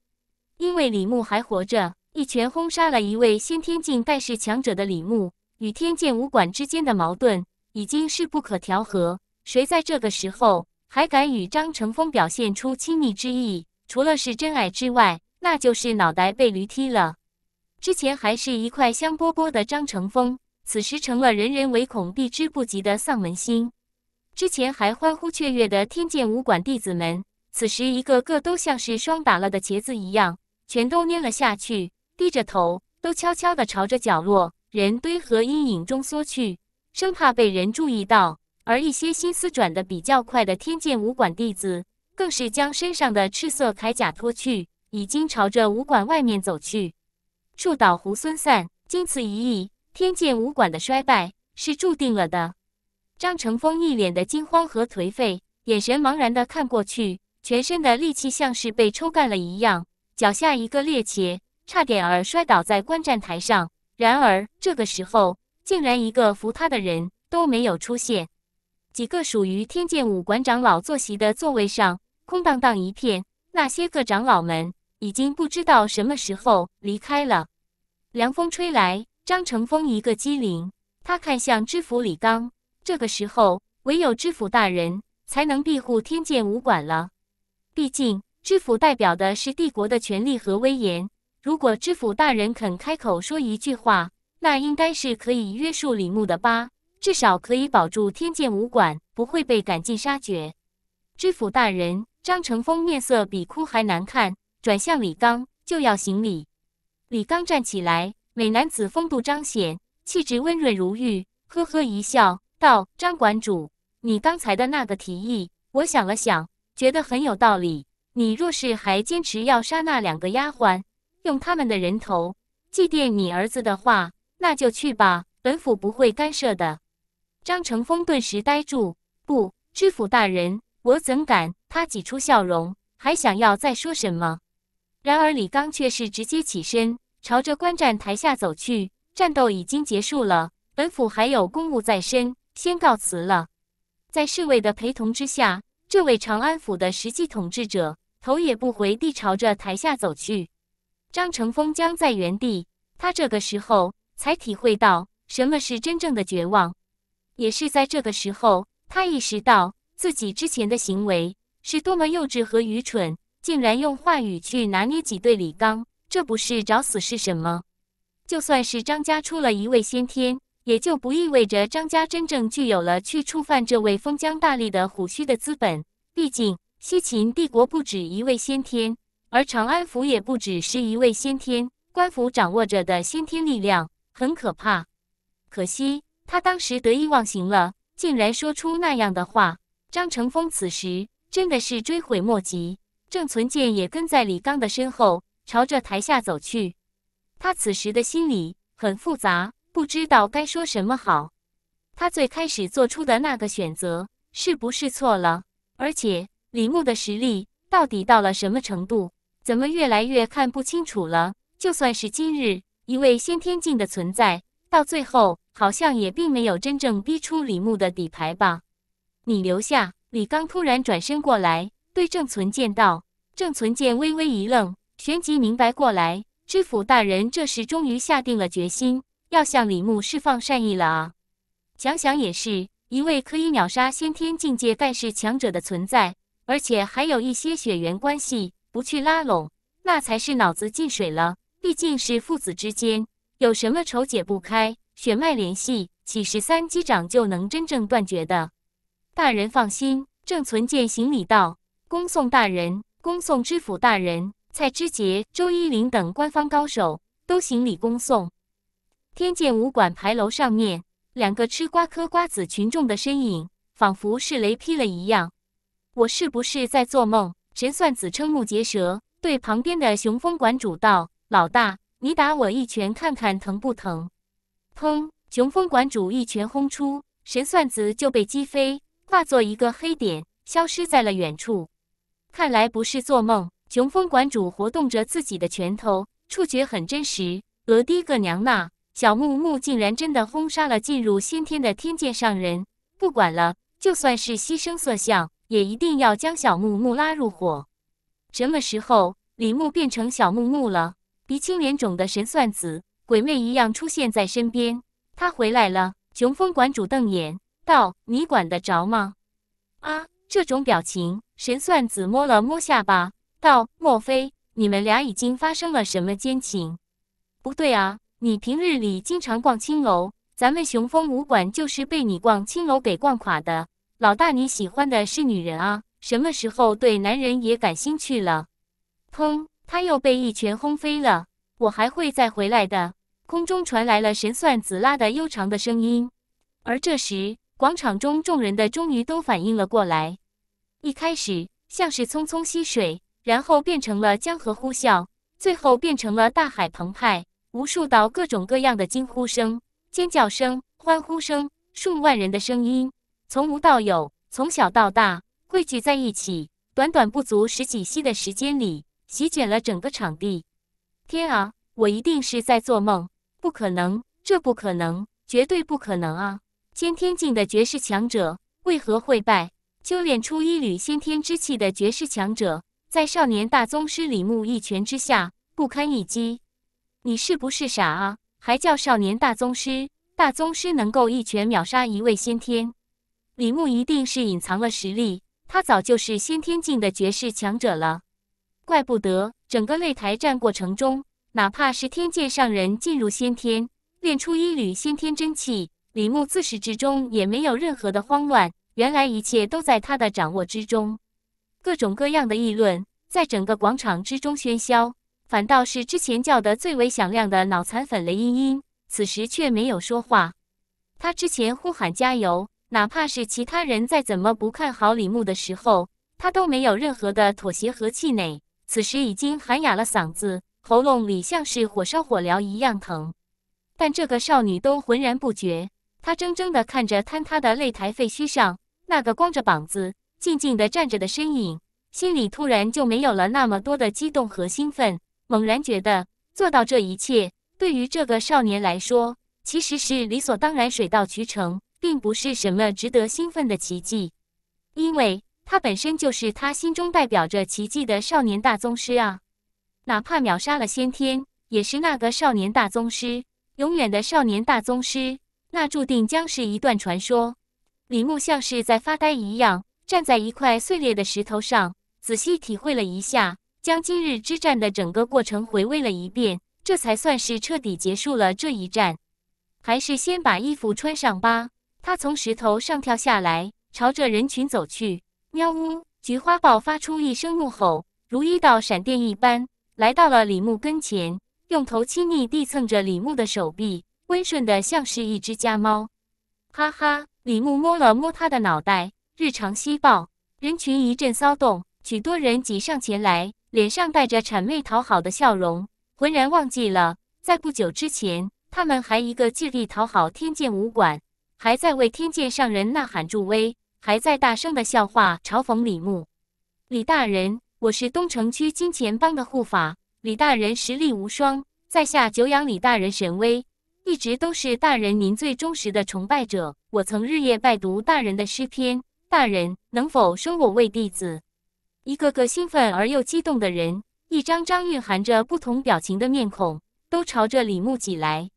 因为李牧还活着，一拳轰杀了一位先天境盖世强者的李牧，与天剑武馆之间的矛盾已经是不可调和。谁在这个时候？还敢与张乘风表现出亲密之意，除了是真爱之外，那就是脑袋被驴踢了。之前还是一块香饽饽的张乘风，此时成了人人唯恐避之不及的丧门星。之前还欢呼雀跃的天剑武馆弟子们，此时一个个都像是霜打了的茄子一样，全都蔫了下去，低着头，都悄悄地朝着角落、人堆和阴影中缩去，生怕被人注意到。而一些心思转得比较快的天剑武馆弟子，更是将身上的赤色铠甲脱去，已经朝着武馆外面走去。树倒猢狲散，经此一役，天剑武馆的衰败是注定了的。张成峰一脸的惊慌和颓废，眼神茫然的看过去，全身的力气像是被抽干了一样，脚下一个趔趄，差点儿摔倒在观战台上。然而这个时候，竟然一个扶他的人都没有出现。几个属于天剑武馆长老坐席的座位上空荡荡一片，那些个长老们已经不知道什么时候离开了。凉风吹来，张成峰一个机灵，他看向知府李刚。这个时候，唯有知府大人才能庇护天剑武馆了。毕竟，知府代表的是帝国的权力和威严。如果知府大人肯开口说一句话，那应该是可以约束李牧的吧。至少可以保住天剑武馆不会被赶尽杀绝。知府大人，张成峰面色比哭还难看，转向李刚就要行礼。李刚站起来，美男子风度彰显，气质温润如玉，呵呵一笑，道：“张馆主，你刚才的那个提议，我想了想，觉得很有道理。你若是还坚持要杀那两个丫鬟，用他们的人头祭奠你儿子的话，那就去吧，本府不会干涉的。”张成峰顿时呆住，不知府大人，我怎敢？他挤出笑容，还想要再说什么，然而李刚却是直接起身，朝着观战台下走去。战斗已经结束了，本府还有公务在身，先告辞了。在侍卫的陪同之下，这位长安府的实际统治者头也不回地朝着台下走去。张成峰僵在原地，他这个时候才体会到什么是真正的绝望。也是在这个时候，他意识到自己之前的行为是多么幼稚和愚蠢，竟然用话语去拿捏挤兑李刚，这不是找死是什么？就算是张家出了一位先天，也就不意味着张家真正具有了去触犯这位封疆大吏的虎须的资本。毕竟西秦帝国不止一位先天，而长安府也不止是一位先天，官府掌握着的先天力量很可怕。可惜。他当时得意忘形了，竟然说出那样的话。张成峰此时真的是追悔莫及。郑存健也跟在李刚的身后，朝着台下走去。他此时的心里很复杂，不知道该说什么好。他最开始做出的那个选择是不是错了？而且李牧的实力到底到了什么程度？怎么越来越看不清楚了？就算是今日一位先天境的存在，到最后。好像也并没有真正逼出李牧的底牌吧？你留下。李刚突然转身过来，对郑存剑道：“郑存剑微微一愣，旋即明白过来，知府大人这时终于下定了决心，要向李牧释放善意了啊！想想也是，一位可以秒杀先天境界盖世强者的存在，而且还有一些血缘关系，不去拉拢，那才是脑子进水了。毕竟是父子之间，有什么仇解不开？”血脉联系岂是三击掌就能真正断绝的？大人放心，郑存健行礼道：“恭送大人，恭送知府大人。”蔡知杰、周一林等官方高手都行礼恭送。天剑武馆牌楼上面，两个吃瓜嗑瓜子群众的身影，仿佛是雷劈了一样。我是不是在做梦？神算子瞠目结舌，对旁边的雄风馆主道：“老大，你打我一拳，看看疼不疼？”砰！雄风馆主一拳轰出，神算子就被击飞，化作一个黑点，消失在了远处。看来不是做梦。雄风馆主活动着自己的拳头，触觉很真实。额滴个娘呐！小木木竟然真的轰杀了进入先天的天界上人。不管了，就算是牺牲色相，也一定要将小木木拉入伙。什么时候李牧变成小木木了？鼻青脸肿的神算子。鬼魅一样出现在身边，他回来了。雄风馆主瞪眼道：“你管得着吗？”啊，这种表情，神算子摸了摸下巴，道：“莫非你们俩已经发生了什么奸情？”不对啊，你平日里经常逛青楼，咱们雄风武馆就是被你逛青楼给逛垮的。老大，你喜欢的是女人啊，什么时候对男人也感兴趣了？砰，他又被一拳轰飞了。我还会再回来的。空中传来了神算子拉的悠长的声音，而这时广场中众人的终于都反应了过来。一开始像是匆匆溪水，然后变成了江河呼啸，最后变成了大海澎湃。无数道各种各样的惊呼声、尖叫声、欢呼声，数万人的声音从无到有，从小到大汇聚在一起。短短不足十几息的时间里，席卷了整个场地。天啊！我一定是在做梦，不可能，这不可能，绝对不可能啊！先天境的绝世强者为何会败？修炼出一缕先天之气的绝世强者，在少年大宗师李牧一拳之下不堪一击。你是不是傻啊？还叫少年大宗师？大宗师能够一拳秒杀一位先天？李牧一定是隐藏了实力，他早就是先天境的绝世强者了。怪不得整个擂台战过程中，哪怕是天界上人进入先天，练出一缕先天真气，李牧自始至终也没有任何的慌乱。原来一切都在他的掌握之中。各种各样的议论在整个广场之中喧嚣，反倒是之前叫得最为响亮的脑残粉雷音音，此时却没有说话。他之前呼喊加油，哪怕是其他人再怎么不看好李牧的时候，他都没有任何的妥协和气馁。此时已经喊哑了嗓子，喉咙里像是火烧火燎一样疼，但这个少女都浑然不觉。她怔怔地看着坍塌的擂台废墟上那个光着膀子静静的站着的身影，心里突然就没有了那么多的激动和兴奋，猛然觉得做到这一切对于这个少年来说其实是理所当然、水到渠成，并不是什么值得兴奋的奇迹，因为。他本身就是他心中代表着奇迹的少年大宗师啊，哪怕秒杀了先天，也是那个少年大宗师，永远的少年大宗师。那注定将是一段传说。李牧像是在发呆一样，站在一块碎裂的石头上，仔细体会了一下，将今日之战的整个过程回味了一遍，这才算是彻底结束了这一战。还是先把衣服穿上吧。他从石头上跳下来，朝着人群走去。喵呜！菊花豹发出一声怒吼，如一道闪电一般来到了李牧跟前，用头亲昵地蹭着李牧的手臂，温顺的像是一只家猫。哈哈！李牧摸了摸他的脑袋，日常吸爆。人群一阵骚动，许多人挤上前来，脸上带着谄媚讨好的笑容，浑然忘记了在不久之前，他们还一个劲地讨好天剑武馆，还在为天剑上人呐喊助威。还在大声的笑话嘲讽李牧，李大人，我是东城区金钱帮的护法，李大人实力无双，在下久仰李大人神威，一直都是大人您最忠实的崇拜者，我曾日夜拜读大人的诗篇，大人能否收我为弟子？一个个兴奋而又激动的人，一张张蕴含着不同表情的面孔，都朝着李牧挤来，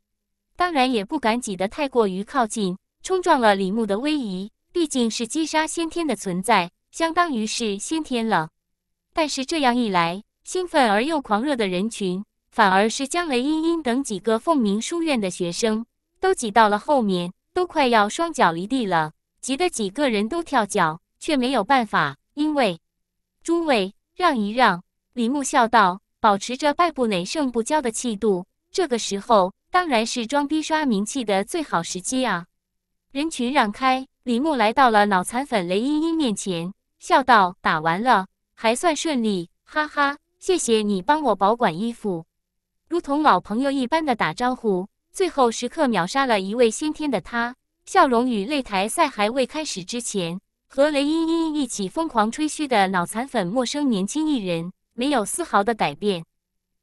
当然也不敢挤得太过于靠近，冲撞了李牧的威仪。毕竟是击杀先天的存在，相当于是先天了。但是这样一来，兴奋而又狂热的人群，反而是将雷茵茵等几个凤鸣书院的学生都挤到了后面，都快要双脚离地了，急得几个人都跳脚，却没有办法。因为诸位让一让，李牧笑道，保持着败不馁、胜不骄的气度。这个时候当然是装逼刷名气的最好时机啊！人群让开。李牧来到了脑残粉雷茵茵面前，笑道：“打完了，还算顺利，哈哈，谢谢你帮我保管衣服，如同老朋友一般的打招呼。”最后时刻秒杀了一位先天的他，笑容与擂台赛还未开始之前和雷茵茵一起疯狂吹嘘的脑残粉陌生年轻艺人没有丝毫的改变。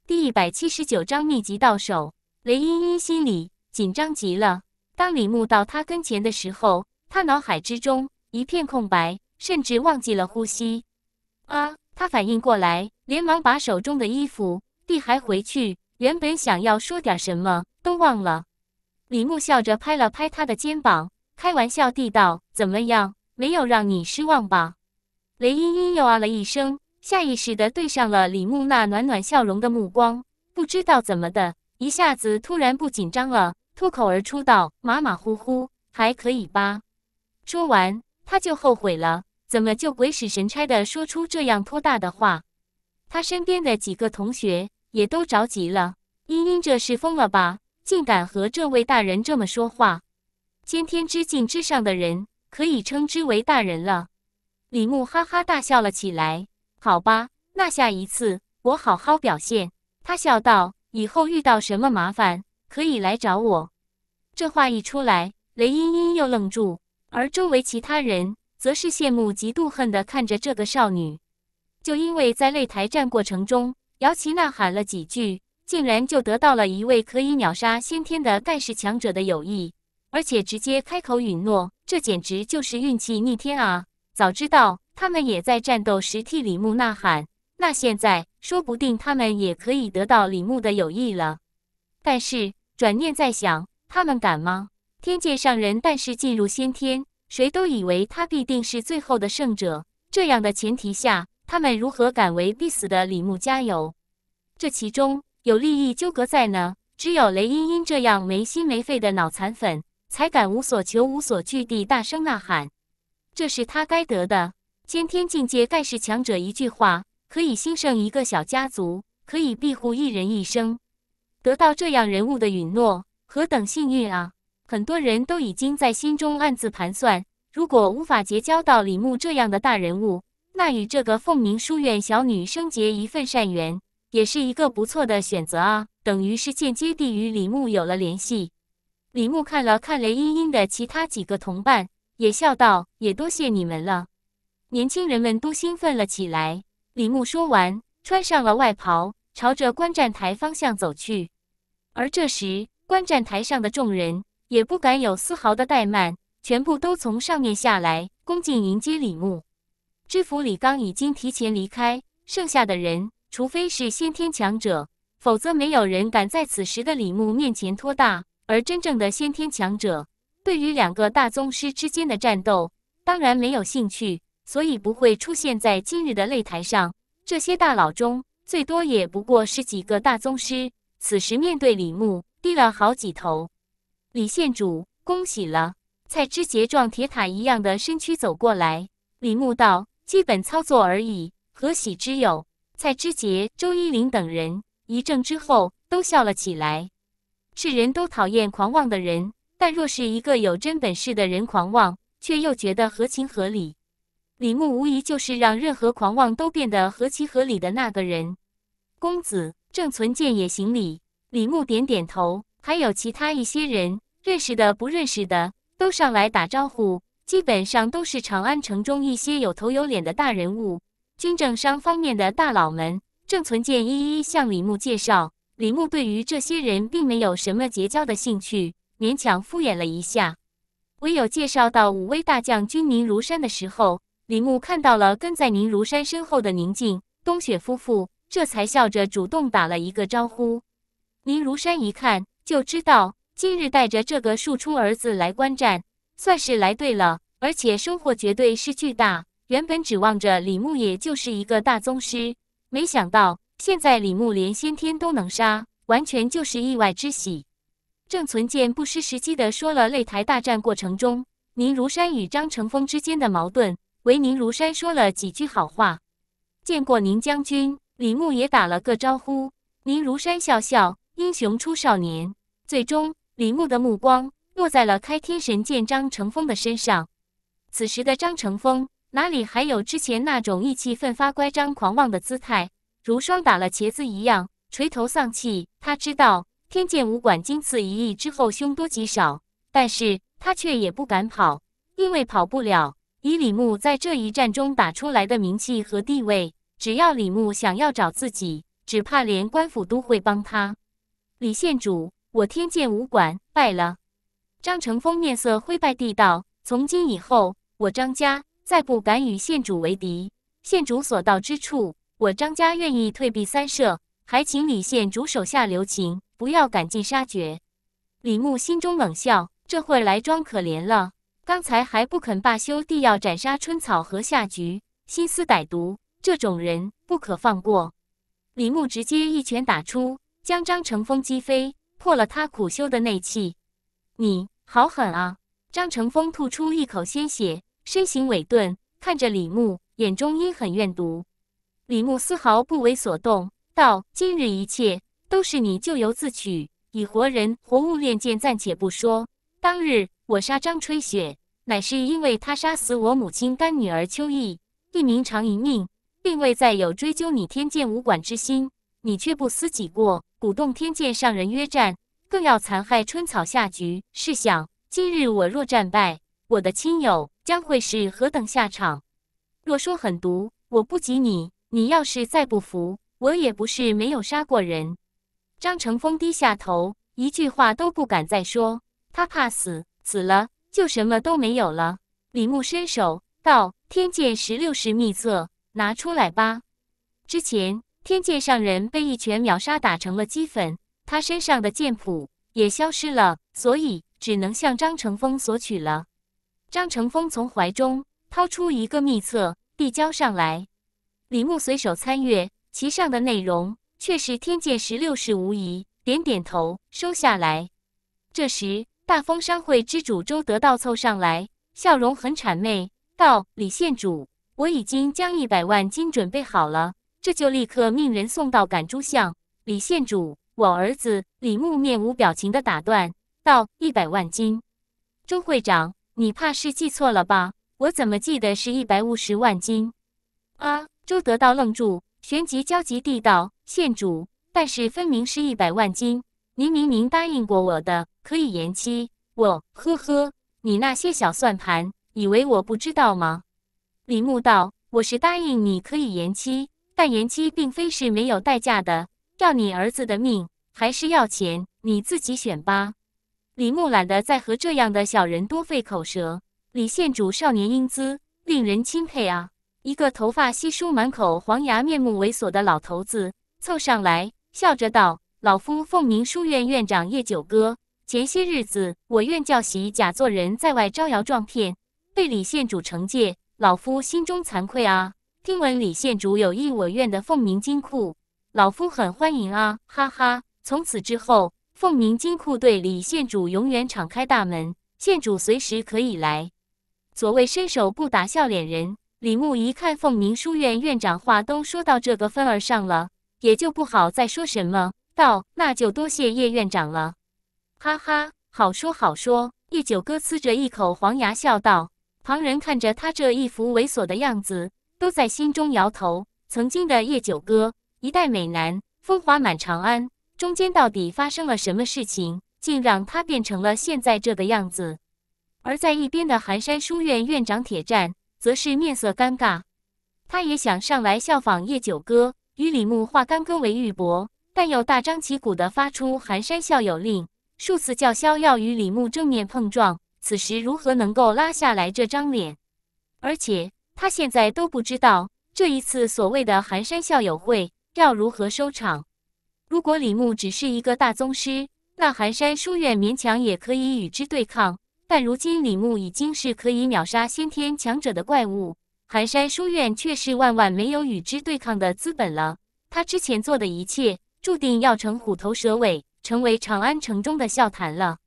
第一百七十九章秘籍到手，雷茵茵心里紧张极了。当李牧到他跟前的时候。他脑海之中一片空白，甚至忘记了呼吸。啊！他反应过来，连忙把手中的衣服递还回去。原本想要说点什么，都忘了。李牧笑着拍了拍他的肩膀，开玩笑地道：“怎么样？没有让你失望吧？”雷殷殷又啊了一声，下意识地对上了李牧那暖暖笑容的目光。不知道怎么的，一下子突然不紧张了，脱口而出道：“马马虎虎，还可以吧。”说完，他就后悔了。怎么就鬼使神差的说出这样托大的话？他身边的几个同学也都着急了。茵茵，这是疯了吧？竟敢和这位大人这么说话？先天之境之上的人，可以称之为大人了。李牧哈哈大笑了起来。好吧，那下一次我好好表现。他笑道：“以后遇到什么麻烦，可以来找我。”这话一出来，雷茵茵又愣住。而周围其他人则是羡慕、嫉妒、恨地看着这个少女，就因为在擂台战过程中摇旗呐喊了几句，竟然就得到了一位可以秒杀先天的盖世强者的友谊，而且直接开口允诺，这简直就是运气逆天啊！早知道他们也在战斗时替李牧呐喊，那现在说不定他们也可以得到李牧的友谊了。但是转念再想，他们敢吗？天界上人，但是进入先天，谁都以为他必定是最后的胜者。这样的前提下，他们如何敢为必死的李牧加油？这其中有利益纠葛在呢。只有雷音音这样没心没肺的脑残粉，才敢无所求、无所惧地大声呐喊。这是他该得的。先天境界盖世强者一句话，可以兴盛一个小家族，可以庇护一人一生。得到这样人物的允诺，何等幸运啊！很多人都已经在心中暗自盘算，如果无法结交到李牧这样的大人物，那与这个凤鸣书院小女生结一份善缘，也是一个不错的选择啊！等于是间接地与李牧有了联系。李牧看了看雷殷殷的其他几个同伴，也笑道：“也多谢你们了。”年轻人们都兴奋了起来。李牧说完，穿上了外袍，朝着观战台方向走去。而这时，观战台上的众人。也不敢有丝毫的怠慢，全部都从上面下来，恭敬迎接李牧。知府李刚已经提前离开，剩下的人，除非是先天强者，否则没有人敢在此时的李牧面前托大。而真正的先天强者，对于两个大宗师之间的战斗，当然没有兴趣，所以不会出现在今日的擂台上。这些大佬中，最多也不过是几个大宗师，此时面对李牧，低了好几头。李县主，恭喜了！蔡之杰撞铁塔一样的身躯走过来。李牧道：“基本操作而已，何喜之有？”蔡之杰、周一林等人一怔之后，都笑了起来。世人都讨厌狂妄的人，但若是一个有真本事的人狂妄，却又觉得合情合理。李牧无疑就是让任何狂妄都变得合情合理的那个人。公子郑存健也行礼，李牧点点头。还有其他一些人认识的、不认识的，都上来打招呼，基本上都是长安城中一些有头有脸的大人物，军政商方面的大佬们。郑存健一一向李牧介绍，李牧对于这些人并没有什么结交的兴趣，勉强敷衍了一下。唯有介绍到武威大将军宁如山的时候，李牧看到了跟在宁如山身后的宁静、冬雪夫妇，这才笑着主动打了一个招呼。宁如山一看。就知道今日带着这个庶出儿子来观战，算是来对了，而且收获绝对是巨大。原本指望着李牧也就是一个大宗师，没想到现在李牧连先天都能杀，完全就是意外之喜。郑存建不失时机地说了擂台大战过程中宁如山与张成峰之间的矛盾，为宁如山说了几句好话。见过宁将军，李牧也打了个招呼。宁如山笑笑。英雄出少年。最终，李牧的目光落在了开天神剑张成风的身上。此时的张成风哪里还有之前那种意气奋发、乖张狂妄的姿态？如霜打了茄子一样垂头丧气。他知道天剑武馆今次一役之后凶多吉少，但是他却也不敢跑，因为跑不了。以李牧在这一战中打出来的名气和地位，只要李牧想要找自己，只怕连官府都会帮他。李县主，我天剑武馆败了。张成峰面色灰败地道：“从今以后，我张家再不敢与县主为敌。县主所到之处，我张家愿意退避三舍。还请李县主手下留情，不要赶尽杀绝。”李牧心中冷笑：“这会来装可怜了，刚才还不肯罢休，地要斩杀春草和夏菊，心思歹毒，这种人不可放过。”李牧直接一拳打出。将张乘风击飞，破了他苦修的内气。你好狠啊！张乘风吐出一口鲜血，身形伟顿，看着李牧，眼中阴狠怨毒。李牧丝毫不为所动，道：“今日一切都是你咎由自取。以活人活物练剑暂且不说，当日我杀张吹雪，乃是因为他杀死我母亲干女儿秋意，一名偿一命，并未再有追究你天剑武馆之心。你却不思己过。”鼓动天界上人约战，更要残害春草下局。试想，今日我若战败，我的亲友将会是何等下场？若说狠毒，我不及你。你要是再不服，我也不是没有杀过人。张成峰低下头，一句话都不敢再说。他怕死，死了就什么都没有了。李牧伸手道：“天界十六式秘策，拿出来吧。”之前。天界上人被一拳秒杀，打成了齑粉。他身上的剑谱也消失了，所以只能向张成峰索取了。张成峰从怀中掏出一个秘册，递交上来。李牧随手参阅其上的内容，却是天界十六式无疑。点点头，收下来。这时，大风商会之主周得道凑上来，笑容很谄媚，道：“李县主，我已经将一百万金准备好了。”这就立刻命人送到赶猪巷。李县主，我儿子李牧面无表情地打断道：“一百万斤。”周会长，你怕是记错了吧？我怎么记得是一百五十万斤？啊！周德道愣住，旋即焦急地道：“县主，但是分明是一百万斤，您明明答应过我的，可以延期。”我呵呵，你那些小算盘，以为我不知道吗？李牧道：“我是答应你可以延期。”但延期并非是没有代价的，要你儿子的命，还是要钱，你自己选吧。李牧懒得再和这样的小人多费口舌。李县主少年英姿，令人钦佩啊！一个头发稀疏、满口黄牙、面目猥琐的老头子凑上来，笑着道：“老夫凤鸣书院院长叶九歌。前些日子，我院教习假作人在外招摇撞骗，被李县主惩戒，老夫心中惭愧啊。”听闻李县主有意我院的凤鸣金库，老夫很欢迎啊！哈哈，从此之后，凤鸣金库对李县主永远敞开大门，县主随时可以来。所谓伸手不打笑脸人，李牧一看凤鸣书院院长华东说到这个份儿上了，也就不好再说什么，道：“那就多谢叶院长了。”哈哈，好说好说。叶九哥呲着一口黄牙笑道，旁人看着他这一副猥琐的样子。都在心中摇头。曾经的叶九歌，一代美男，风华满长安，中间到底发生了什么事情，竟让他变成了现在这个样子？而在一边的寒山书院院长铁战，则是面色尴尬。他也想上来效仿叶九歌，与李牧化干戈为玉帛，但又大张旗鼓地发出寒山校友令，数次叫嚣要与李牧正面碰撞。此时如何能够拉下来这张脸？而且。他现在都不知道这一次所谓的寒山校友会要如何收场。如果李牧只是一个大宗师，那寒山书院勉强也可以与之对抗。但如今李牧已经是可以秒杀先天强者的怪物，寒山书院却是万万没有与之对抗的资本了。他之前做的一切，注定要成虎头蛇尾，成为长安城中的笑谈了。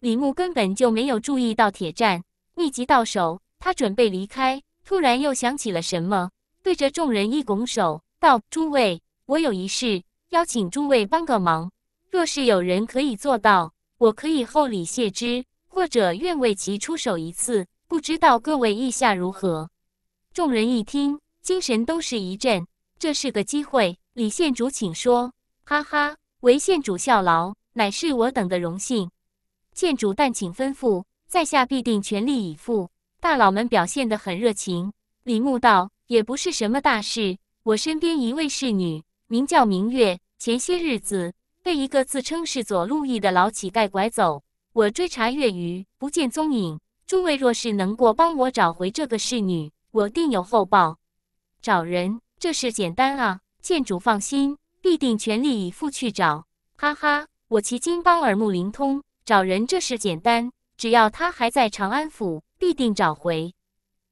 李牧根本就没有注意到铁站，秘籍到手，他准备离开。突然又想起了什么，对着众人一拱手道：“诸位，我有一事，邀请诸位帮个忙。若是有人可以做到，我可以厚礼谢之，或者愿为其出手一次。不知道各位意下如何？”众人一听，精神都是一振，这是个机会。李县主，请说。哈哈，为县主效劳，乃是我等的荣幸。县主但请吩咐，在下必定全力以赴。大佬们表现得很热情。李牧道：“也不是什么大事，我身边一位侍女名叫明月，前些日子被一个自称是左路易的老乞丐拐走，我追查月余，不见踪影。诸位若是能过帮我找回这个侍女，我定有厚报。”找人这事简单啊！剑主放心，必定全力以赴去找。哈哈，我齐金帮耳目灵通，找人这事简单，只要他还在长安府。必定找回。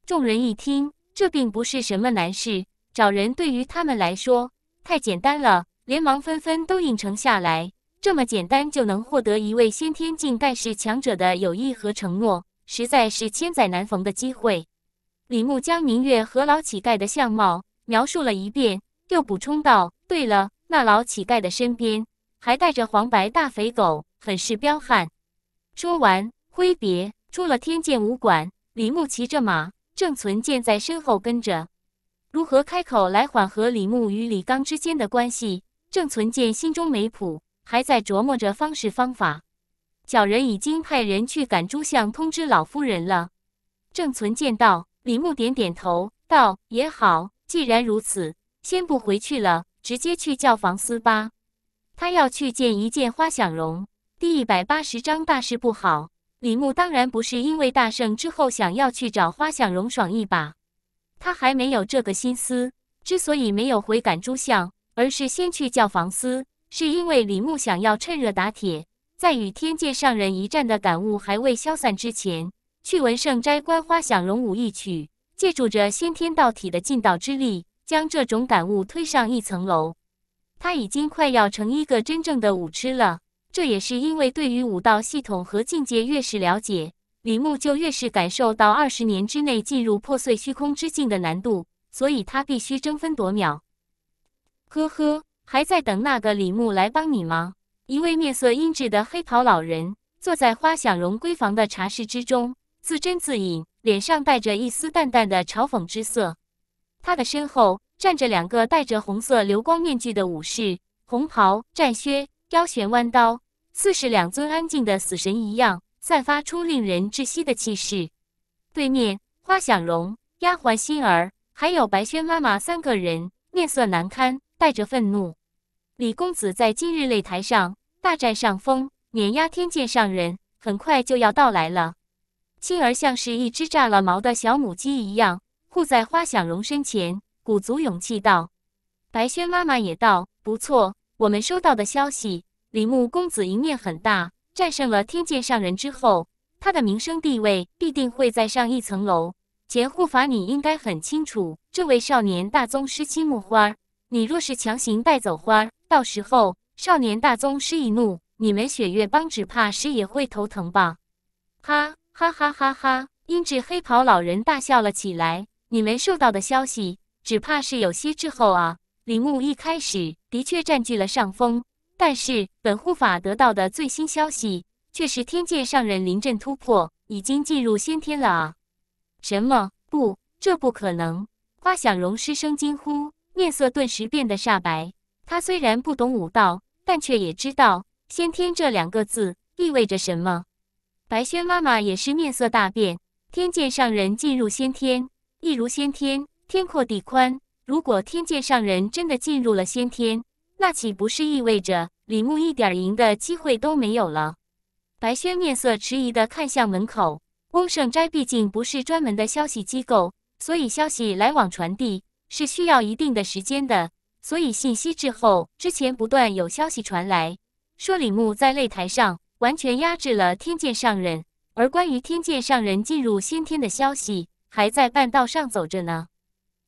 众人一听，这并不是什么难事，找人对于他们来说太简单了，连忙纷纷都应承下来。这么简单就能获得一位先天境盖世强者的友谊和承诺，实在是千载难逢的机会。李牧将明月和老乞丐的相貌描述了一遍，又补充道：“对了，那老乞丐的身边还带着黄白大肥狗，很是彪悍。”说完，挥别。出了天剑武馆，李牧骑着马，郑存剑在身后跟着。如何开口来缓和李牧与李刚之间的关系？郑存剑心中没谱，还在琢磨着方式方法。小人已经派人去赶猪巷通知老夫人了。郑存健道，李牧点点头道：“也好，既然如此，先不回去了，直接去教房司吧。他要去见一见花想容。”第一百八十章大事不好。李牧当然不是因为大胜之后想要去找花想荣爽一把，他还没有这个心思。之所以没有回赶朱相，而是先去教房司，是因为李牧想要趁热打铁，在与天界上人一战的感悟还未消散之前，去文圣斋观花想荣舞一曲，借助着先天道体的劲道之力，将这种感悟推上一层楼。他已经快要成一个真正的武痴了。这也是因为，对于武道系统和境界越是了解，李牧就越是感受到二十年之内进入破碎虚空之境的难度，所以他必须争分夺秒。呵呵，还在等那个李牧来帮你吗？一位面色阴鸷的黑袍老人坐在花想容闺房的茶室之中，自斟自饮，脸上带着一丝淡淡的嘲讽之色。他的身后站着两个戴着红色流光面具的武士，红袍战靴。腰悬弯刀，似是两尊安静的死神一样，散发出令人窒息的气势。对面花想容、丫鬟心儿，还有白轩妈妈三个人面色难堪，带着愤怒。李公子在今日擂台上大占上风，碾压天剑上人，很快就要到来了。心儿像是一只炸了毛的小母鸡一样，护在花想容身前，鼓足勇气道：“白轩妈妈也道，不错。”我们收到的消息，李牧公子赢面很大，战胜了天剑上人之后，他的名声地位必定会再上一层楼。前护法，你应该很清楚，这位少年大宗师青木花儿，你若是强行带走花儿，到时候少年大宗师一怒，你们雪月帮只怕是也会头疼吧？哈哈哈哈！哈哈，英黑袍老人大笑了起来。你们收到的消息，只怕是有些滞后啊。李牧一开始的确占据了上风，但是本护法得到的最新消息却是天界上人临阵突破，已经进入先天了啊！什么？不，这不可能！花想容失声惊呼，面色顿时变得煞白。他虽然不懂武道，但却也知道“先天”这两个字意味着什么。白轩妈妈也是面色大变，天界上人进入先天，一如先天，天阔地宽。如果天界上人真的进入了先天，那岂不是意味着李牧一点赢的机会都没有了？白轩面色迟疑地看向门口。翁圣斋毕竟不是专门的消息机构，所以消息来往传递是需要一定的时间的，所以信息滞后。之前不断有消息传来，说李牧在擂台上完全压制了天界上人，而关于天界上人进入先天的消息还在半道上走着呢。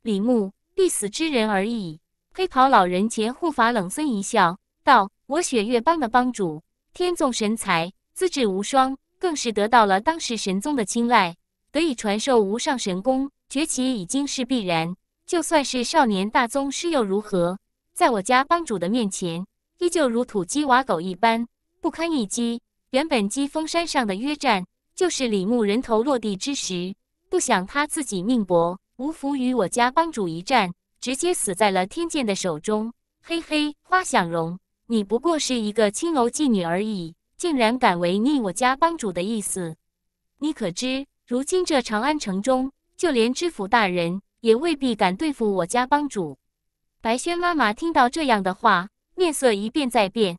李牧。必死之人而已。黑袍老人及护法冷森一笑，道：“我雪月帮的帮主，天纵神才，资质无双，更是得到了当时神宗的青睐，得以传授无上神功，崛起已经是必然。就算是少年大宗师又如何？在我家帮主的面前，依旧如土鸡瓦狗一般不堪一击。原本积风山上的约战，就是李牧人头落地之时，不想他自己命薄。”无福与我家帮主一战，直接死在了天剑的手中。嘿嘿，花想容，你不过是一个青楼妓女而已，竟然敢违逆我家帮主的意思！你可知，如今这长安城中，就连知府大人也未必敢对付我家帮主。白轩妈妈听到这样的话，面色一变再变。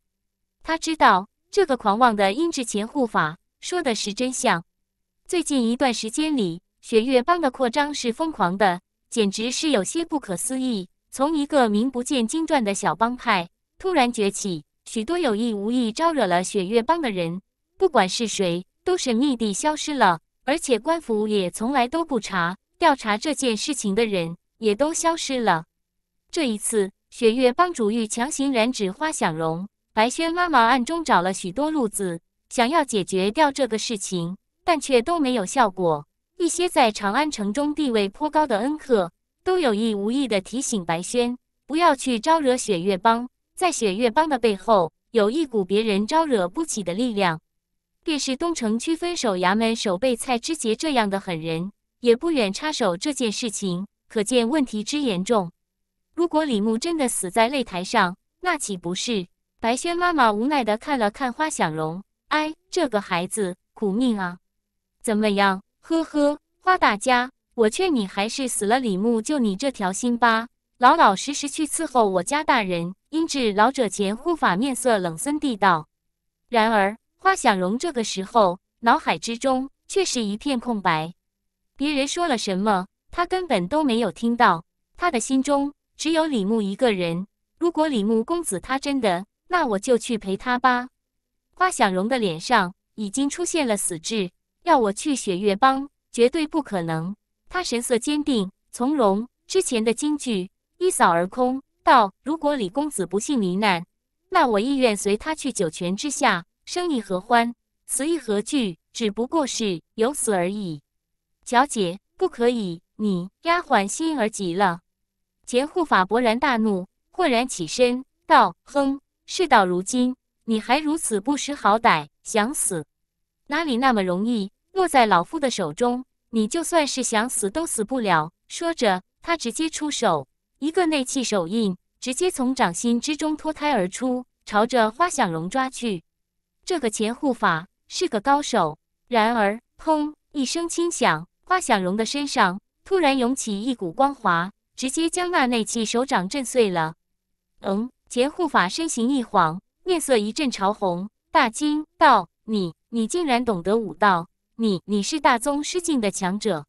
她知道，这个狂妄的阴质前护法说的是真相。最近一段时间里。雪月帮的扩张是疯狂的，简直是有些不可思议。从一个名不见经传的小帮派突然崛起，许多有意无意招惹了雪月帮的人，不管是谁，都神秘地消失了。而且官府也从来都不查调查这件事情的人，也都消失了。这一次，雪月帮主欲强行染指花想容，白轩妈妈暗中找了许多路子，想要解决掉这个事情，但却都没有效果。一些在长安城中地位颇高的恩客，都有意无意地提醒白轩不要去招惹雪月帮。在雪月帮的背后，有一股别人招惹不起的力量，便是东城区分守衙门守备蔡之杰这样的狠人，也不愿插手这件事情，可见问题之严重。如果李牧真的死在擂台上，那岂不是……白轩妈妈无奈地看了看花想容，哎，这个孩子苦命啊！怎么样？呵呵，花大家，我劝你还是死了李牧，就你这条心吧，老老实实去伺候我家大人。英智老者前护法面色冷森地道。然而，花想容这个时候脑海之中却是一片空白，别人说了什么，他根本都没有听到。他的心中只有李牧一个人。如果李牧公子他真的，那我就去陪他吧。花想容的脸上已经出现了死志。要我去雪月帮，绝对不可能。他神色坚定从容，之前的惊惧一扫而空，道：“如果李公子不幸罹难，那我意愿随他去九泉之下，生亦何欢，死亦何惧，只不过是由此而已。”小姐，不可以！你丫鬟心儿急了。钱护法勃然大怒，豁然起身道：“哼，事到如今，你还如此不识好歹，想死，哪里那么容易？”落在老夫的手中，你就算是想死都死不了。说着，他直接出手，一个内气手印，直接从掌心之中脱胎而出，朝着花想容抓去。这个前护法是个高手。然而，砰一声轻响，花想容的身上突然涌起一股光华，直接将那内气手掌震碎了。嗯，前护法身形一晃，面色一阵潮红，大惊道：“你，你竟然懂得武道！”你你是大宗师境的强者，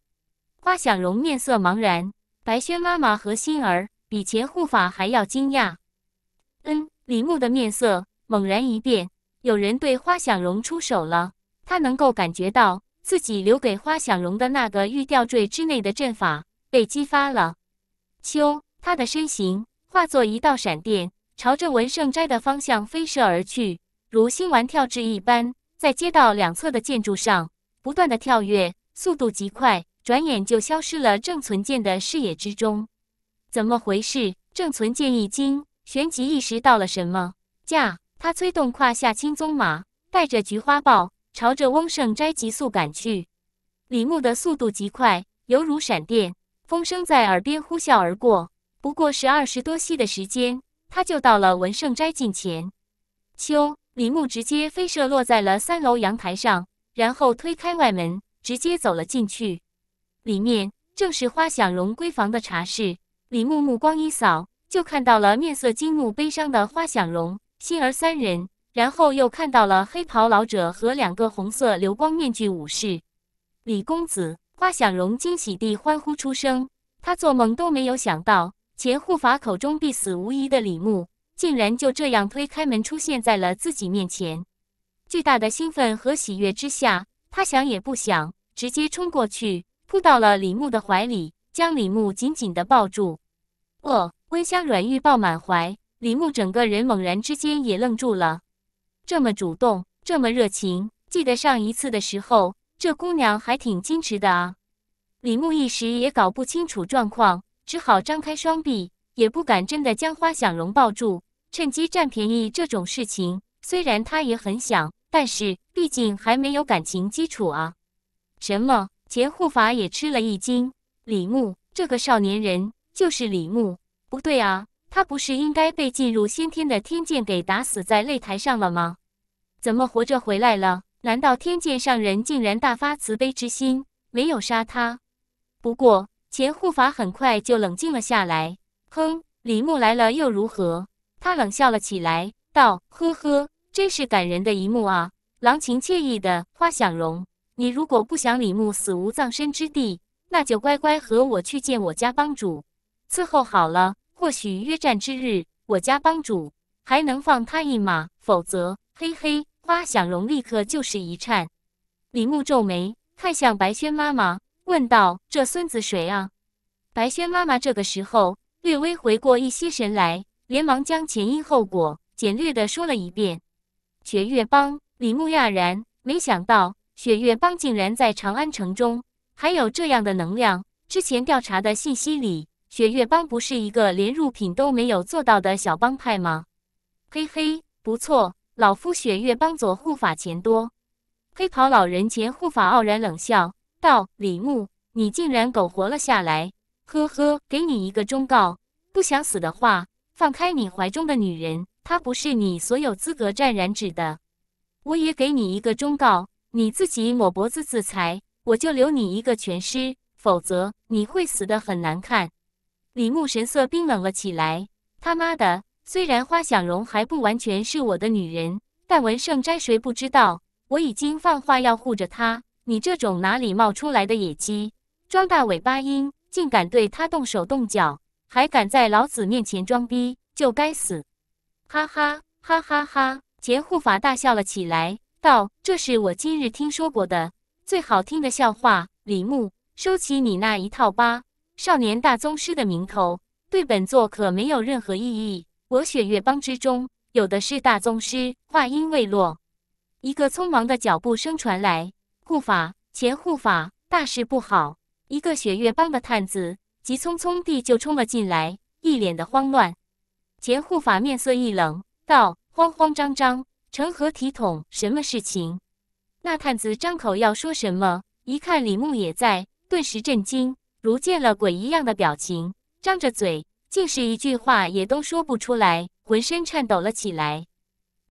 花想容面色茫然。白轩妈妈和心儿比前护法还要惊讶。嗯，李牧的面色猛然一变，有人对花想容出手了。他能够感觉到自己留给花想容的那个玉吊坠之内的阵法被激发了。秋，他的身形化作一道闪电，朝着文圣斋的方向飞射而去，如星丸跳掷一般，在街道两侧的建筑上。不断的跳跃，速度极快，转眼就消失了郑存健的视野之中。怎么回事？郑存健一惊，旋即意识到了什么。驾！他催动胯下青鬃马，带着菊花豹，朝着翁圣斋急速赶去。李牧的速度极快，犹如闪电，风声在耳边呼啸而过。不过是二十多息的时间，他就到了文圣斋近前。咻！李牧直接飞射落在了三楼阳台上。然后推开外门，直接走了进去。里面正是花想容闺房的茶室。李牧目光一扫，就看到了面色惊怒、悲伤的花想容、心儿三人，然后又看到了黑袍老者和两个红色流光面具武士。李公子，花想容惊喜地欢呼出声。他做梦都没有想到，前护法口中必死无疑的李牧，竟然就这样推开门出现在了自己面前。巨大的兴奋和喜悦之下，他想也不想，直接冲过去，扑到了李牧的怀里，将李牧紧紧地抱住。哦，温香软玉抱满怀，李牧整个人猛然之间也愣住了。这么主动，这么热情，记得上一次的时候，这姑娘还挺矜持的啊。李牧一时也搞不清楚状况，只好张开双臂，也不敢真的将花想容抱住，趁机占便宜这种事情。虽然他也很想，但是毕竟还没有感情基础啊。什么？钱护法也吃了一惊。李牧，这个少年人就是李牧？不对啊，他不是应该被进入先天的天剑给打死在擂台上了吗？怎么活着回来了？难道天剑上人竟然大发慈悲之心，没有杀他？不过钱护法很快就冷静了下来。哼，李牧来了又如何？他冷笑了起来，道：“呵呵。”真是感人的一幕啊！郎情妾意的花想容，你如果不想李牧死无葬身之地，那就乖乖和我去见我家帮主，伺候好了，或许约战之日，我家帮主还能放他一马。否则，嘿嘿，花想容立刻就是一颤。李牧皱眉看向白轩妈妈，问道：“这孙子谁啊？”白轩妈妈这个时候略微回过一些神来，连忙将前因后果简略的说了一遍。雪月帮李牧讶然，没想到雪月帮竟然在长安城中还有这样的能量。之前调查的信息里，雪月帮不是一个连入品都没有做到的小帮派吗？嘿嘿，不错，老夫雪月帮左护法钱多。黑袍老人前护法傲然冷笑道：“李牧，你竟然苟活了下来！呵呵，给你一个忠告，不想死的话，放开你怀中的女人。”他不是你所有资格沾染指的，我也给你一个忠告，你自己抹脖子自裁，我就留你一个全尸，否则你会死的很难看。李牧神色冰冷了起来，他妈的，虽然花想容还不完全是我的女人，但文圣斋谁不知道，我已经放话要护着他。你这种哪里冒出来的野鸡，装大尾巴鹰，竟敢对他动手动脚，还敢在老子面前装逼，就该死！哈哈哈！哈哈！前护法大笑了起来，道：“这是我今日听说过的最好听的笑话。”李牧，收起你那一套吧！少年大宗师的名头对本座可没有任何意义。我雪月帮之中有的是大宗师。话音未落，一个匆忙的脚步声传来，护法，前护法，大事不好！一个雪月帮的探子急匆匆地就冲了进来，一脸的慌乱。前护法面色一冷，道：“慌慌张张，成何体统？什么事情？”那探子张口要说什么，一看李牧也在，顿时震惊，如见了鬼一样的表情，张着嘴，竟是一句话也都说不出来，浑身颤抖了起来。